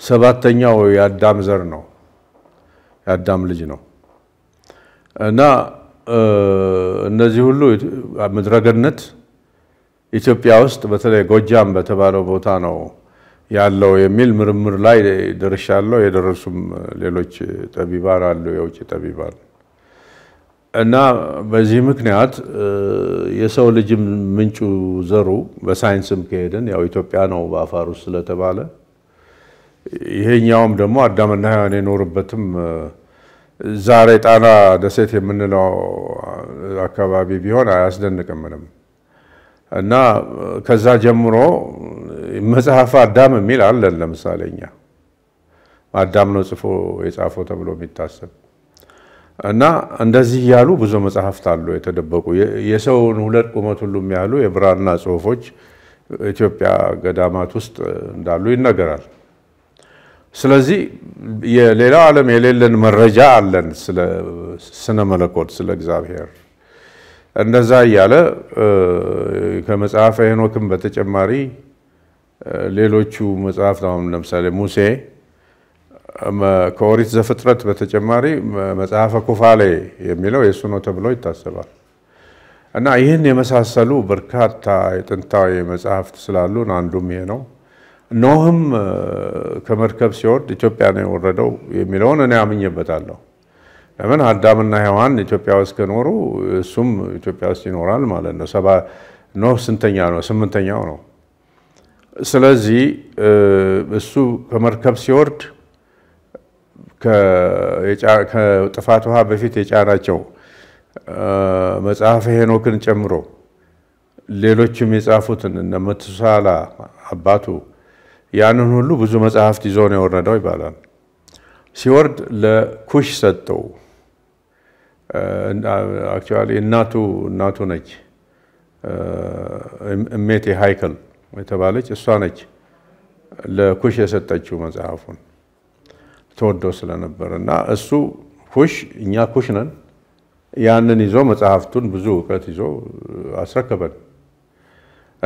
Speaker 1: ሰባተኛው የአዳም ዘር ነው፣ የአዳም ልጅ ነው እና እነዚህ ሁሉ ምድረገነት ኢትዮጵያ ውስጥ በተለይ ጎጃም በተባለው ቦታ ነው ያለው የሚል ምርምር ላይ ደርሻለሁ። የደረሱም ሌሎች ጠቢባን አሉ፣ የውጭ ጠቢባን እና በዚህ ምክንያት የሰው ልጅም ምንጩ ዘሩ በሳይንስም ከሄድን ያው ኢትዮጵያ ነው በአፋር ውስጥ ስለተባለ ይሄኛውም ደግሞ አዳምና ሔዋን የኖርበትም ዛሬ ጣና ደሴት የምንለው አካባቢ ቢሆን አያስደንቅምንም። እና ከዛ ጀምሮ መጽሐፈ አዳም የሚል አለን። ለምሳሌ እኛ አዳም ነው ጽፎ የጻፈው ተብሎ የሚታሰብ እና እንደዚህ እያሉ ብዙ መጽሐፍት አሉ የተደበቁ የሰውን ሁለት ቁመት ሁሉ ያሉ የብራና ጽሁፎች ኢትዮጵያ ገዳማት ውስጥ እንዳሉ ይነገራል። ስለዚህ የሌላው ዓለም የሌለን መረጃ አለን ስለ ስነ መለኮት ስለ እግዚአብሔር እንደዛ እያለ ከመጽሐፈ ሄኖክም በተጨማሪ ሌሎቹ መጽሐፍት አሁን ለምሳሌ ሙሴ ከኦሪት ዘፍጥረት በተጨማሪ መጽሐፈ ኩፋሌ የሚለው የእሱ ነው ተብሎ ይታሰባል። እና ይህን የመሳሰሉ በርካታ የጥንታዊ መጽሐፍት ስላሉን አንዱም ይሄ ነው። ኖህም ከመርከብ ሲወርድ ኢትዮጵያ ነው የወረደው የሚለውን እኔ አምኜበታለሁ። ለምን አዳምና ሔዋን ኢትዮጵያ ውስጥ ከኖሩ እሱም ኢትዮጵያ ውስጥ ይኖራል ማለት ነው። ሰባ ኖህ ስንተኛ ነው? ስምንተኛው ነው። ስለዚህ እሱ ከመርከብ ሲወርድ ከጥፋት ውሃ በፊት የጫናቸው መጽሐፈ ሄኖክን ጨምሮ ሌሎችም የጻፉትን እነ መቱሳላ አባቱ ያንን ሁሉ ብዙ መጽሐፍት ይዞ ነው የወረደው ይባላል። ሲወርድ ለኩሽ ሰጠው። አክቹዋሊ uh, እናቱ እናቱ ነች uh, እሜቴ ሃይከል የተባለች እሷ ነች ለኩሽ የሰጠችው መጽሐፉን ተወዶ ስለነበር እና እሱ ኩሽ እኛ ኩሽ ነን ያንን ይዞ መጽሐፍቱን ብዙ እውቀት ይዞ አስረከበን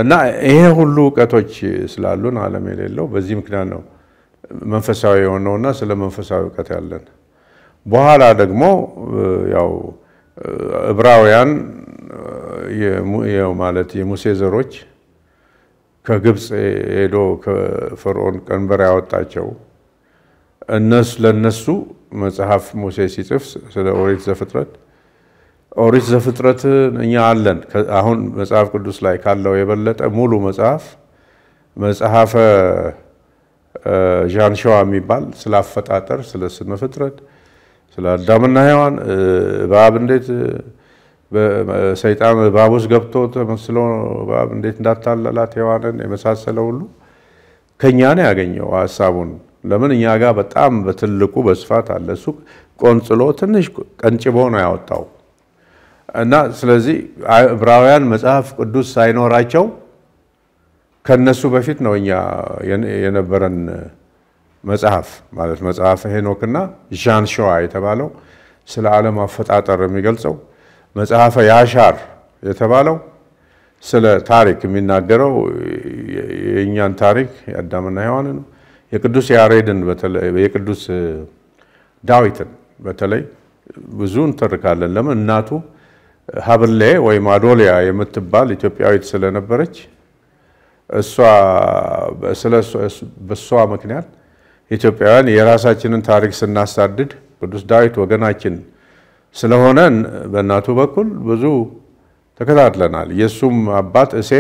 Speaker 1: እና ይሄ ሁሉ እውቀቶች ስላሉን ዓለም የሌለው በዚህ ምክንያት ነው መንፈሳዊ የሆነውና ስለ መንፈሳዊ እውቀት ያለን በኋላ ደግሞ ያው ዕብራውያን ማለት የሙሴ ዘሮች ከግብፅ ሄዶ ከፈርዖን ቀንበር ያወጣቸው እነሱ ለነሱ መጽሐፍ ሙሴ ሲጽፍ ስለ ኦሪት ዘፍጥረት ኦሪት ዘፍጥረት እኛ አለን። አሁን መጽሐፍ ቅዱስ ላይ ካለው የበለጠ ሙሉ መጽሐፍ መጽሐፈ ዣንሸዋ የሚባል ስለ አፈጣጠር፣ ስለ ስነ ፍጥረት ስለ አዳምና ሔዋን እባብ እንዴት ሰይጣን እባብ ውስጥ ገብቶ ተመስሎ እባብ እንዴት እንዳታለላት ሔዋንን የመሳሰለ ሁሉ ከእኛ ነው ያገኘው ሀሳቡን። ለምን እኛ ጋር በጣም በትልቁ በስፋት አለ። እሱ ቆንጽሎ ትንሽ ቀንጭቦ ነው ያወጣው እና ስለዚህ ዕብራውያን መጽሐፍ ቅዱስ ሳይኖራቸው ከነሱ በፊት ነው እኛ የነበረን መጽሐፍ ማለት መጽሐፈ ሄኖክና ዣን ሸዋ የተባለው ስለ ዓለም አፈጣጠር የሚገልጸው መጽሐፈ ያሻር የተባለው ስለ ታሪክ የሚናገረው የእኛን ታሪክ የአዳምና ሔዋን ነው። የቅዱስ ያሬድን የቅዱስ ዳዊትን በተለይ ብዙ እንተርካለን። ለምን እናቱ ሀብሌ ወይም አዶሊያ የምትባል ኢትዮጵያዊት ስለነበረች እሷ በእሷ ምክንያት ኢትዮጵያውያን የራሳችንን ታሪክ ስናሳድድ ቅዱስ ዳዊት ወገናችን ስለሆነ በእናቱ በኩል ብዙ ተከታትለናል። የእሱም አባት እሴ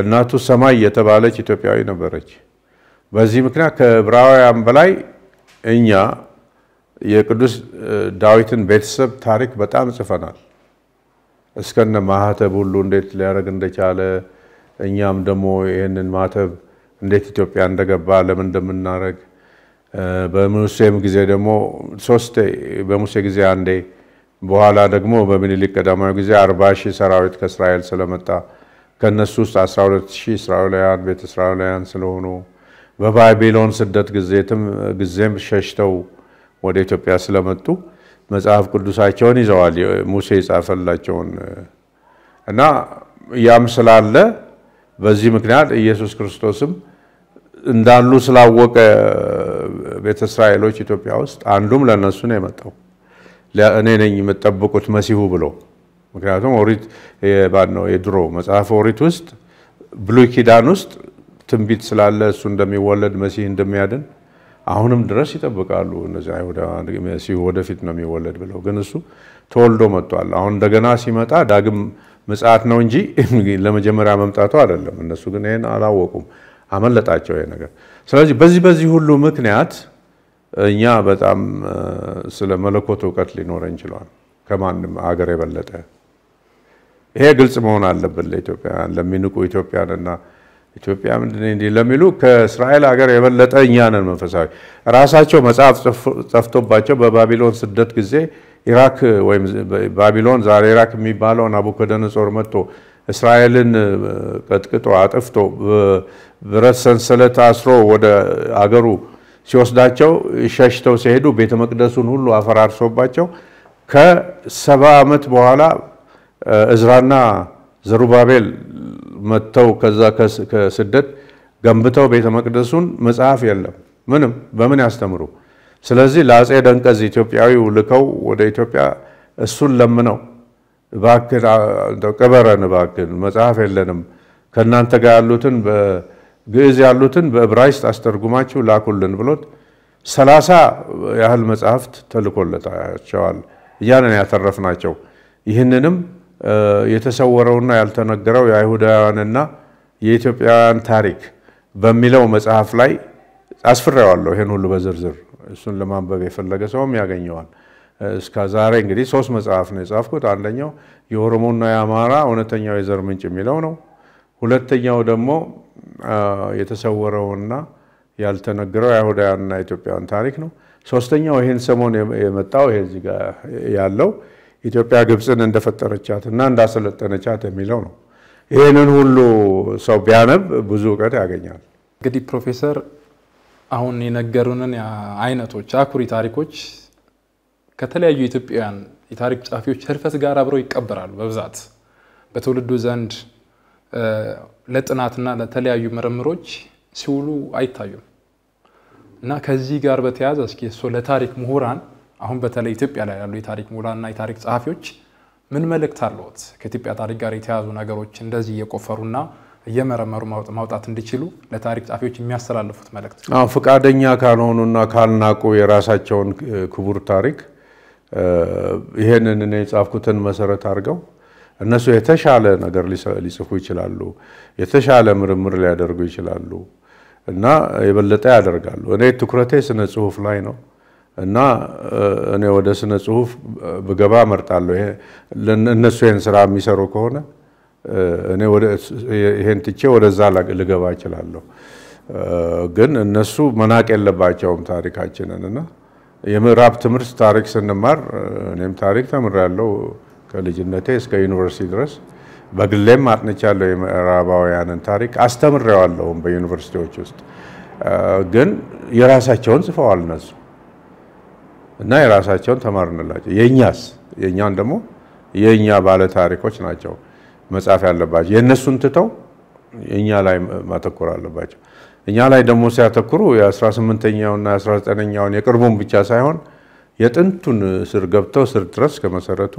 Speaker 1: እናቱ ሰማይ የተባለች ኢትዮጵያዊ ነበረች። በዚህ ምክንያት ከዕብራውያን በላይ እኛ የቅዱስ ዳዊትን ቤተሰብ ታሪክ በጣም ጽፈናል። እስከነ ማህተብ ሁሉ እንዴት ሊያደርግ እንደቻለ እኛም ደግሞ ይህንን ማህተብ እንዴት ኢትዮጵያ እንደገባ ለምን እንደምናደርግ በሙሴም ጊዜ ደግሞ ሶስቴ በሙሴ ጊዜ አንዴ በኋላ ደግሞ በምኒልክ ቀዳማዊ ጊዜ አርባ ሺህ ሰራዊት ከእስራኤል ስለመጣ ከእነሱ ውስጥ አስራ ሁለት ሺህ እስራኤላውያን ቤተ እስራኤላውያን ስለሆኑ በባቢሎን ስደት ጊዜም ሸሽተው ወደ ኢትዮጵያ ስለመጡ መጽሐፍ ቅዱሳቸውን ይዘዋል፣ ሙሴ የጻፈላቸውን እና ያም ስላለ በዚህ ምክንያት ኢየሱስ ክርስቶስም እንዳሉ ስላወቀ ቤተ እስራኤሎች ኢትዮጵያ ውስጥ አንዱም ለእነሱ ነው የመጣው እኔ ነኝ የምጠብቁት መሲሁ ብሎ። ምክንያቱም ኦሪት ነው የድሮ መጽሐፍ ኦሪት ውስጥ ብሉይ ኪዳን ውስጥ ትንቢት ስላለ እሱ እንደሚወለድ መሲህ እንደሚያድን አሁንም ድረስ ይጠብቃሉ። እነዚህ መሲሁ ወደፊት ነው የሚወለድ ብለው ግን እሱ ተወልዶ መጥቷል። አሁን እንደገና ሲመጣ ዳግም ምጽአት ነው እንጂ ለመጀመሪያ መምጣቱ አይደለም። እነሱ ግን ይህን አላወቁም። አመለጣቸው ይሄ ነገር። ስለዚህ በዚህ በዚህ ሁሉ ምክንያት እኛ በጣም ስለ መለኮት እውቀት ሊኖረን ችሏል፣ ከማንም አገር የበለጠ። ይሄ ግልጽ መሆን አለበት ለኢትዮጵያውያን፣ ለሚንቁ ኢትዮጵያንና ኢትዮጵያ ምንድን እንዲህ ለሚሉ ከእስራኤል ሀገር የበለጠ እኛ ነን መንፈሳዊ። ራሳቸው መጽሐፍ ጠፍቶባቸው በባቢሎን ስደት ጊዜ ኢራክ ወይም ባቢሎን ዛሬ ኢራክ የሚባለው ናቡከደነጾር መጥቶ እስራኤልን ቀጥቅጦ አጥፍቶ ብረት ሰንሰለት አስሮ ወደ አገሩ ሲወስዳቸው ሸሽተው ሲሄዱ ቤተ መቅደሱን ሁሉ አፈራርሶባቸው ከሰባ ዓመት በኋላ እዝራና ዘሩባቤል መጥተው ከዛ ከስደት ገንብተው ቤተ መቅደሱን መጽሐፍ የለም ምንም በምን ያስተምሩ። ስለዚህ ለአጼ ደንቀዝ ኢትዮጵያዊው ልከው ወደ ኢትዮጵያ እሱን ለምነው እባክን ቅበረን፣ እባክን መጽሐፍ የለንም ከእናንተ ጋር ያሉትን ግዕዝ ያሉትን በዕብራይስጥ አስተርጉማችሁ ላኩልን ብሎት ሰላሳ ያህል መጽሐፍት ተልኮለታቸዋል። እያንን ናቸው ይህንንም የተሰወረውና ያልተነገረው የአይሁዳውያንና የኢትዮጵያውያን ታሪክ በሚለው መጽሐፍ ላይ አስፍሬዋለሁ። ይህን ሁሉ በዝርዝር እሱን ለማንበብ የፈለገ ሰውም ያገኘዋል። እስከ ዛሬ እንግዲህ ሶስት መጽሐፍ ነው የጻፍኩት። አንደኛው የኦሮሞና የአማራ እውነተኛው የዘር ምንጭ የሚለው ነው። ሁለተኛው ደግሞ የተሰወረውና ያልተነገረው የአይሁዳውያንና ኢትዮጵያውያን ታሪክ ነው። ሶስተኛው ይህን ሰሞን የመጣው ይሄ እዚህ ጋር ያለው ኢትዮጵያ ግብፅን እንደፈጠረቻት እና እንዳሰለጠነቻት የሚለው ነው። ይህንን ሁሉ ሰው ቢያነብ ብዙ እውቀት ያገኛል። እንግዲህ ፕሮፌሰር
Speaker 2: አሁን የነገሩንን አይነቶች አኩሪ ታሪኮች ከተለያዩ ኢትዮጵያውያን የታሪክ ጻፊዎች ህልፈት ጋር አብረው ይቀበራሉ። በብዛት በትውልዱ ዘንድ ለጥናትና ለተለያዩ ምርምሮች ሲውሉ አይታዩም እና ከዚህ ጋር በተያያዘ እስኪ እሱ ለታሪክ ምሁራን አሁን በተለይ ኢትዮጵያ ላይ ያሉ የታሪክ ምሁራንና የታሪክ ጸሐፊዎች ምን መልእክት አለዎት? ከኢትዮጵያ ታሪክ ጋር የተያዙ ነገሮች እንደዚህ እየቆፈሩና እየመረመሩ ማውጣት እንዲችሉ ለታሪክ ጸሐፊዎች የሚያስተላልፉት መልእክት?
Speaker 1: አዎ ፈቃደኛ ካልሆኑና ካልናቁ የራሳቸውን ክቡር ታሪክ ይሄንን እኔ የጻፍኩትን መሰረት አድርገው እነሱ የተሻለ ነገር ሊጽፉ ይችላሉ፣ የተሻለ ምርምር ሊያደርጉ ይችላሉ እና የበለጠ ያደርጋሉ። እኔ ትኩረቴ ስነ ጽሁፍ ላይ ነው እና እኔ ወደ ስነ ጽሁፍ ብገባ እመርጣለሁ። እነሱ ይህን ስራ የሚሰሩ ከሆነ እኔ ይሄን ትቼ ወደዛ ልገባ እችላለሁ። ግን እነሱ መናቅ የለባቸውም ታሪካችንን እና የምዕራብ ትምህርት ታሪክ ስንማር እኔም ታሪክ ተምሬያለሁ። ከልጅነቴ እስከ ዩኒቨርሲቲ ድረስ በግሌም አጥንቻለሁ። የምዕራባውያንን ታሪክ አስተምሬዋለሁም በዩኒቨርሲቲዎች ውስጥ ግን የራሳቸውን ጽፈዋል እነሱ እና የራሳቸውን ተማርንላቸው። የእኛስ የእኛን ደግሞ የእኛ ባለ ታሪኮች ናቸው መጻፍ ያለባቸው። የእነሱን ትተው እኛ ላይ ማተኮር አለባቸው። እኛ ላይ ደግሞ ሲያተኩሩ የ18ኛውና 19ኛውን የቅርቡን ብቻ ሳይሆን የጥንቱን ስር ገብተው ስር ድረስ ከመሰረቱ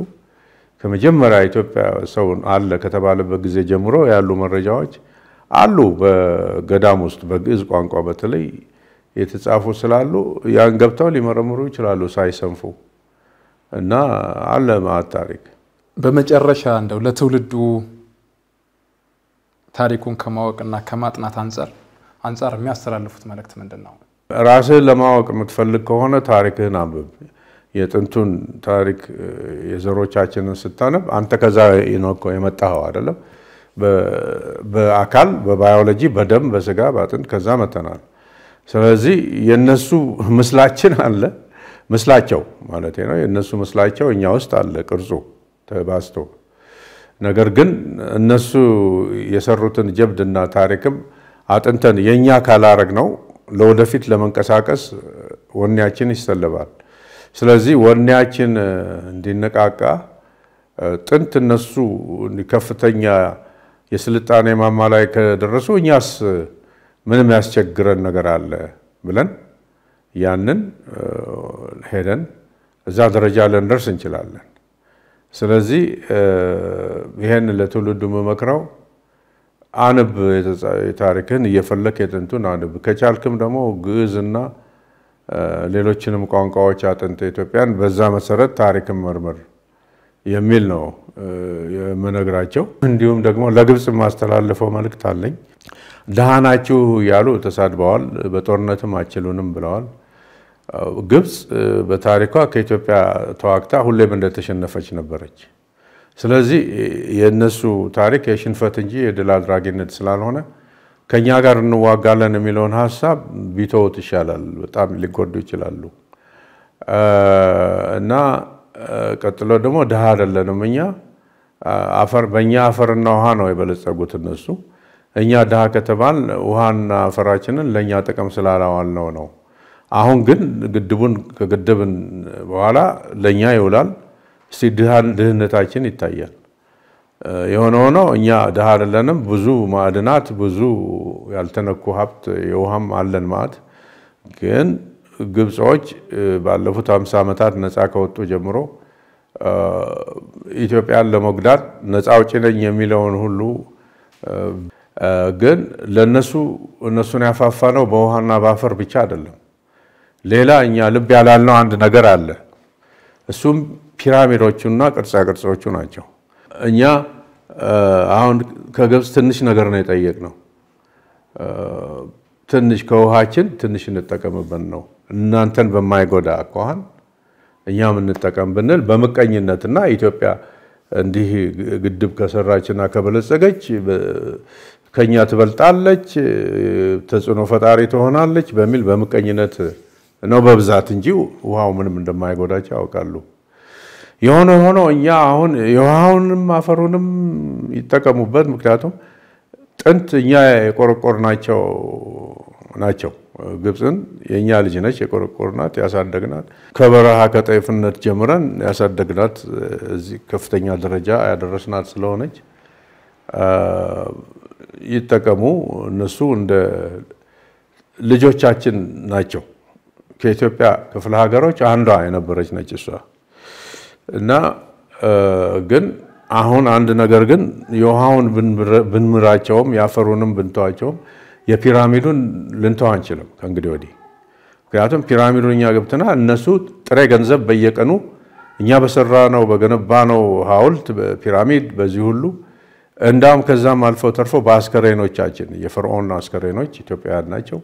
Speaker 1: ከመጀመሪያ ኢትዮጵያ ሰው አለ ከተባለበት ጊዜ ጀምሮ ያሉ መረጃዎች አሉ። በገዳም ውስጥ በግዕዝ ቋንቋ በተለይ የተጻፉ ስላሉ ያን ገብተው ሊመረምሩ ይችላሉ ሳይሰንፉ እና አለ ማት ታሪክ።
Speaker 2: በመጨረሻ እንደው ለትውልዱ ታሪኩን ከማወቅና ከማጥናት አንጻር አንጻር የሚያስተላልፉት መልእክት ምንድን ነው?
Speaker 1: ራስህን ለማወቅ የምትፈልግ ከሆነ ታሪክህን አንብብ። የጥንቱን ታሪክ የዘሮቻችንን ስታነብ አንተ ከዛ ነው እኮ የመጣኸው አይደለም። በአካል በባዮሎጂ በደም በስጋ በአጥንት ከዛ መተናል። ስለዚህ የነሱ ምስላችን አለ ምስላቸው ማለት ነው። የእነሱ ምስላቸው እኛ ውስጥ አለ ቅርጹ ተባስቶ። ነገር ግን እነሱ የሰሩትን ጀብድና ታሪክም አጥንተን የእኛ ካላረግ ነው ለወደፊት ለመንቀሳቀስ ወኔያችን ይሰለባል። ስለዚህ ወኔያችን እንዲነቃቃ ጥንት እነሱ ከፍተኛ የስልጣኔ ማማ ላይ ከደረሱ እኛስ ምንም ያስቸግረን ነገር አለ ብለን ያንን ሄደን እዛ ደረጃ ልንደርስ እንችላለን። ስለዚህ ይህን ለትውልዱ የምመክረው አንብ ታሪክን እየፈለክ የጥንቱን አንብ፣ ከቻልክም ደግሞ ግዕዝና ሌሎችንም ቋንቋዎች አጥንት ኢትዮጵያን በዛ መሰረት ታሪክን መርምር የሚል ነው የምነግራቸው። እንዲሁም ደግሞ ለግብፅ የማስተላልፈው መልእክት አለኝ። ድሃ ናችሁ ያሉ ተሳድበዋል፣ በጦርነትም አችሉንም ብለዋል። ግብፅ በታሪኳ ከኢትዮጵያ ተዋግታ ሁሌም እንደተሸነፈች ነበረች። ስለዚህ የእነሱ ታሪክ የሽንፈት እንጂ የድል አድራጊነት ስላልሆነ ከእኛ ጋር እንዋጋለን የሚለውን ሀሳብ ቢተውት ይሻላል። በጣም ሊጎዱ ይችላሉ እና ቀጥሎ ደግሞ ድሃ አይደለንም እኛ በእኛ አፈርና ውሃ ነው የበለጸጉት እነሱ። እኛ ድሃ ከተባል ውሃና አፈራችንን ለእኛ ጥቅም ስላላዋል ነው ነው። አሁን ግን ግድቡን ከግድብን በኋላ ለእኛ ይውላል። እስቲ ድህነታችን ይታያል። የሆነ ሆኖ እኛ ድሃ አይደለንም። ብዙ ማዕድናት፣ ብዙ ያልተነኩ ሀብት የውሃም አለን ማለት ግን ግብጾች ባለፉት 50 ዓመታት ነፃ ከወጡ ጀምሮ ኢትዮጵያን ለመጉዳት ነፃ አውጪ ነኝ የሚለውን ሁሉ ግን ለነሱ እነሱን ያፋፋ ነው በውሃና በአፈር ብቻ አይደለም። ሌላ እኛ ልብ ያላልነው አንድ ነገር አለ። እሱም ፒራሚዶቹና ቅርጻ ቅርጾቹ ናቸው። እኛ አሁን ከግብፅ ትንሽ ነገር ነው የጠየቅነው። ትንሽ ከውሃችን ትንሽ እንጠቀምብን ነው። እናንተን በማይጎዳ አኳኋን እኛም እንጠቀም ብንል በምቀኝነትና ኢትዮጵያ እንዲህ ግድብ ከሰራችና ከበለጸገች ከኛ ትበልጣለች፣ ተጽዕኖ ፈጣሪ ትሆናለች በሚል በምቀኝነት ነው በብዛት እንጂ ውሃው ምንም እንደማይጎዳቸው ያውቃሉ። የሆነ ሆኖ እኛ አሁን የውሃውንም አፈሩንም ይጠቀሙበት። ምክንያቱም ጥንት እኛ የቆረቆር ናቸው። ግብፅን የእኛ ልጅ ነች፣ የቆረቆርናት ያሳደግናት፣ ከበረሃ ከጠይፍነት ጀምረን ያሳደግናት፣ እዚህ ከፍተኛ ደረጃ ያደረስናት ስለሆነች ይጠቀሙ። እነሱ እንደ ልጆቻችን ናቸው። ከኢትዮጵያ ክፍለ ሀገሮች አንዷ የነበረች ነች እሷ። እና ግን አሁን አንድ ነገር ግን የውሃውን ብንምራቸውም የአፈሩንም ብንተዋቸውም የፒራሚዱን ልንተው አንችልም ከእንግዲህ ወዲህ። ምክንያቱም ፒራሚዱን እኛ ገብትና እነሱ ጥሬ ገንዘብ በየቀኑ እኛ በሰራ ነው በገነባ ነው ሐውልት ፒራሚድ በዚህ ሁሉ እንዳውም ከዛም አልፎ ተርፎ በአስከሬኖቻችን የፈርዖን አስከሬኖች ኢትዮጵያውያን ናቸው።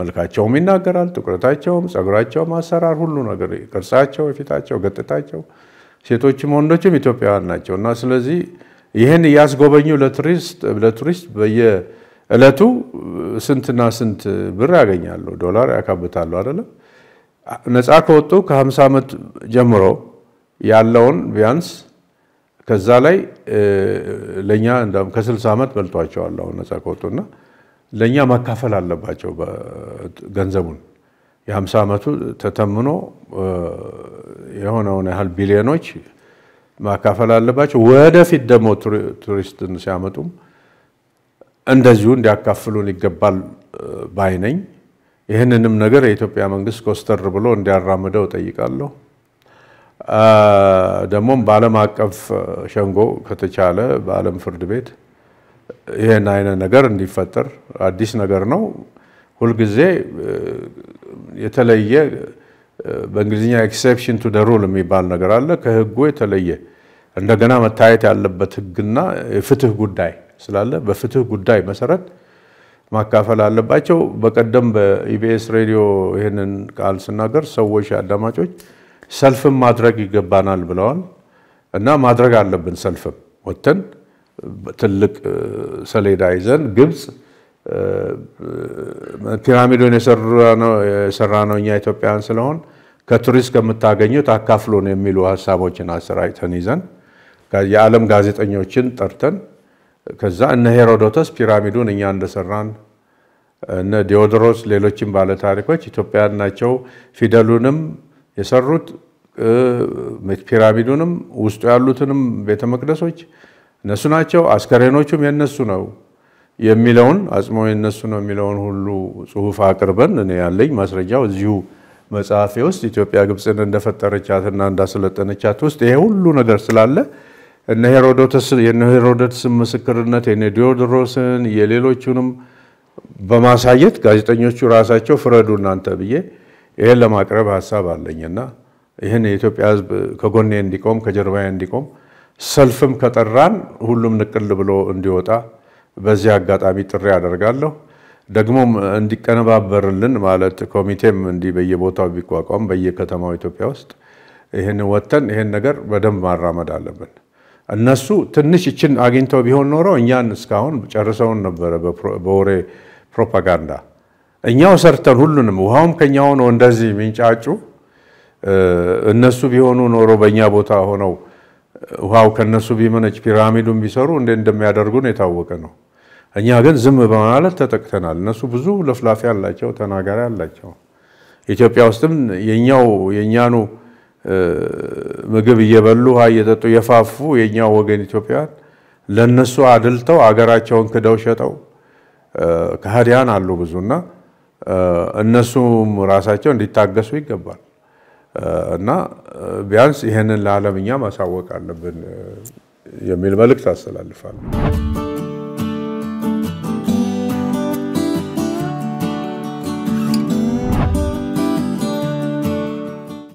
Speaker 1: መልካቸውም ይናገራል፣ ጥቁረታቸውም፣ ጸጉራቸውም፣ አሰራር ሁሉ ነገር ቅርጻቸው፣ የፊታቸው፣ ገጥታቸው ሴቶችም ወንዶችም ኢትዮጵያውያን ናቸው እና ስለዚህ ይህን እያስጎበኙ ለቱሪስት በየዕለቱ ስንትና ስንት ብር ያገኛሉ፣ ዶላር ያካብታሉ አይደለም። ነፃ ከወጡ ከ50 ዓመት ጀምሮ ያለውን ቢያንስ ከዛ ላይ ለእኛ ከ60 ዓመት በልጧቸዋል። አሁን ነፃ ከወጡና ለእኛ ማካፈል አለባቸው ገንዘቡን የ50 ዓመቱ ተተምኖ የሆነውን ያህል ቢሊዮኖች ማካፈል አለባቸው። ወደፊት ደግሞ ቱሪስትን ሲያመጡም እንደዚሁ እንዲያካፍሉን ይገባል ባይ ነኝ። ይህንንም ነገር የኢትዮጵያ መንግስት ኮስተር ብሎ እንዲያራምደው ጠይቃለሁ። ደግሞም በዓለም አቀፍ ሸንጎ ከተቻለ በዓለም ፍርድ ቤት ይህን አይነት ነገር እንዲፈጠር አዲስ ነገር ነው። ሁልጊዜ የተለየ በእንግሊዝኛ ኤክሴፕሽን ቱ ደ ሩል የሚባል ነገር አለ። ከህጉ የተለየ እንደገና መታየት ያለበት ህግና የፍትህ ጉዳይ ስላለ በፍትህ ጉዳይ መሰረት ማካፈል አለባቸው። በቀደም በኢቢኤስ ሬዲዮ ይህንን ቃል ስናገር ሰዎች አዳማጮች ሰልፍም ማድረግ ይገባናል ብለዋል እና ማድረግ አለብን። ሰልፍም ወጥተን ትልቅ ሰሌዳ ይዘን ግብፅ ፒራሚዱን የሰራ ነው እኛ ኢትዮጵያውያን ስለሆን ከቱሪስት ከምታገኙት አካፍሉን የሚሉ ሀሳቦችን አሰራጭተን ይዘን የዓለም ጋዜጠኞችን ጠርተን ከዛ እነ ሄሮዶተስ ፒራሚዱን እኛ እንደሰራን እነ ዲዮዶሮስ ሌሎችም ባለታሪኮች ኢትዮጵያን ናቸው ፊደሉንም የሰሩት ፒራሚዱንም ውስጡ ያሉትንም ቤተ መቅደሶች እነሱ ናቸው። አስከሬኖቹም የነሱ ነው። የሚለውን አጽሞ የነሱ ነው የሚለውን ሁሉ ጽሁፍ አቅርበን እኔ ያለኝ ማስረጃው እዚሁ መጽሐፌ ውስጥ ኢትዮጵያ ግብፅን እንደፈጠረቻትና እንዳሰለጠነቻት ውስጥ ይሄ ሁሉ ነገር ስላለ እነ ሄሮዶትስን ምስክርነት የነ ዲዮድሮስን የሌሎቹንም በማሳየት ጋዜጠኞቹ ራሳቸው ፍረዱ እናንተ ብዬ ይህን ለማቅረብ ሀሳብ አለኝና ይህን የኢትዮጵያ ሕዝብ ከጎኔ እንዲቆም ከጀርባዬ እንዲቆም ሰልፍም ከጠራን ሁሉም ንቅል ብሎ እንዲወጣ በዚህ አጋጣሚ ጥሪ አደርጋለሁ። ደግሞም እንዲቀነባበርልን ማለት ኮሚቴም እንዲህ በየቦታው ቢቋቋም በየከተማው ኢትዮጵያ ውስጥ ይህን ወጥተን ይህን ነገር በደንብ ማራመድ አለብን። እነሱ ትንሽ ይችን አግኝተው ቢሆን ኖረው እኛን እስካሁን ጨርሰውን ነበረ በወሬ ፕሮፓጋንዳ። እኛው ሰርተን ሁሉንም ውሃውም ከኛ ሆኖ እንደዚህ ሚንጫጩ እነሱ ቢሆኑ ኖሮ በእኛ ቦታ ሆነው ውሃው ከነሱ ቢመነጭ ፒራሚዱን ቢሰሩ እንዴት እንደሚያደርጉን የታወቀ ነው። እኛ ግን ዝም በማለት ተጠቅተናል። እነሱ ብዙ ለፍላፊ አላቸው፣ ተናጋሪ አላቸው። ኢትዮጵያ ውስጥም የኛው የኛኑ ምግብ እየበሉ ውሃ እየጠጡ የፋፉ የኛው ወገን ኢትዮጵያን ለነሱ አድልተው አገራቸውን ክደው ሸጠው ከሃዲያን አሉ ብዙና እነሱም ራሳቸው እንዲታገሱ ይገባል። እና ቢያንስ ይህንን ለዓለም እኛ ማሳወቅ አለብን የሚል መልእክት አስተላልፋለሁ።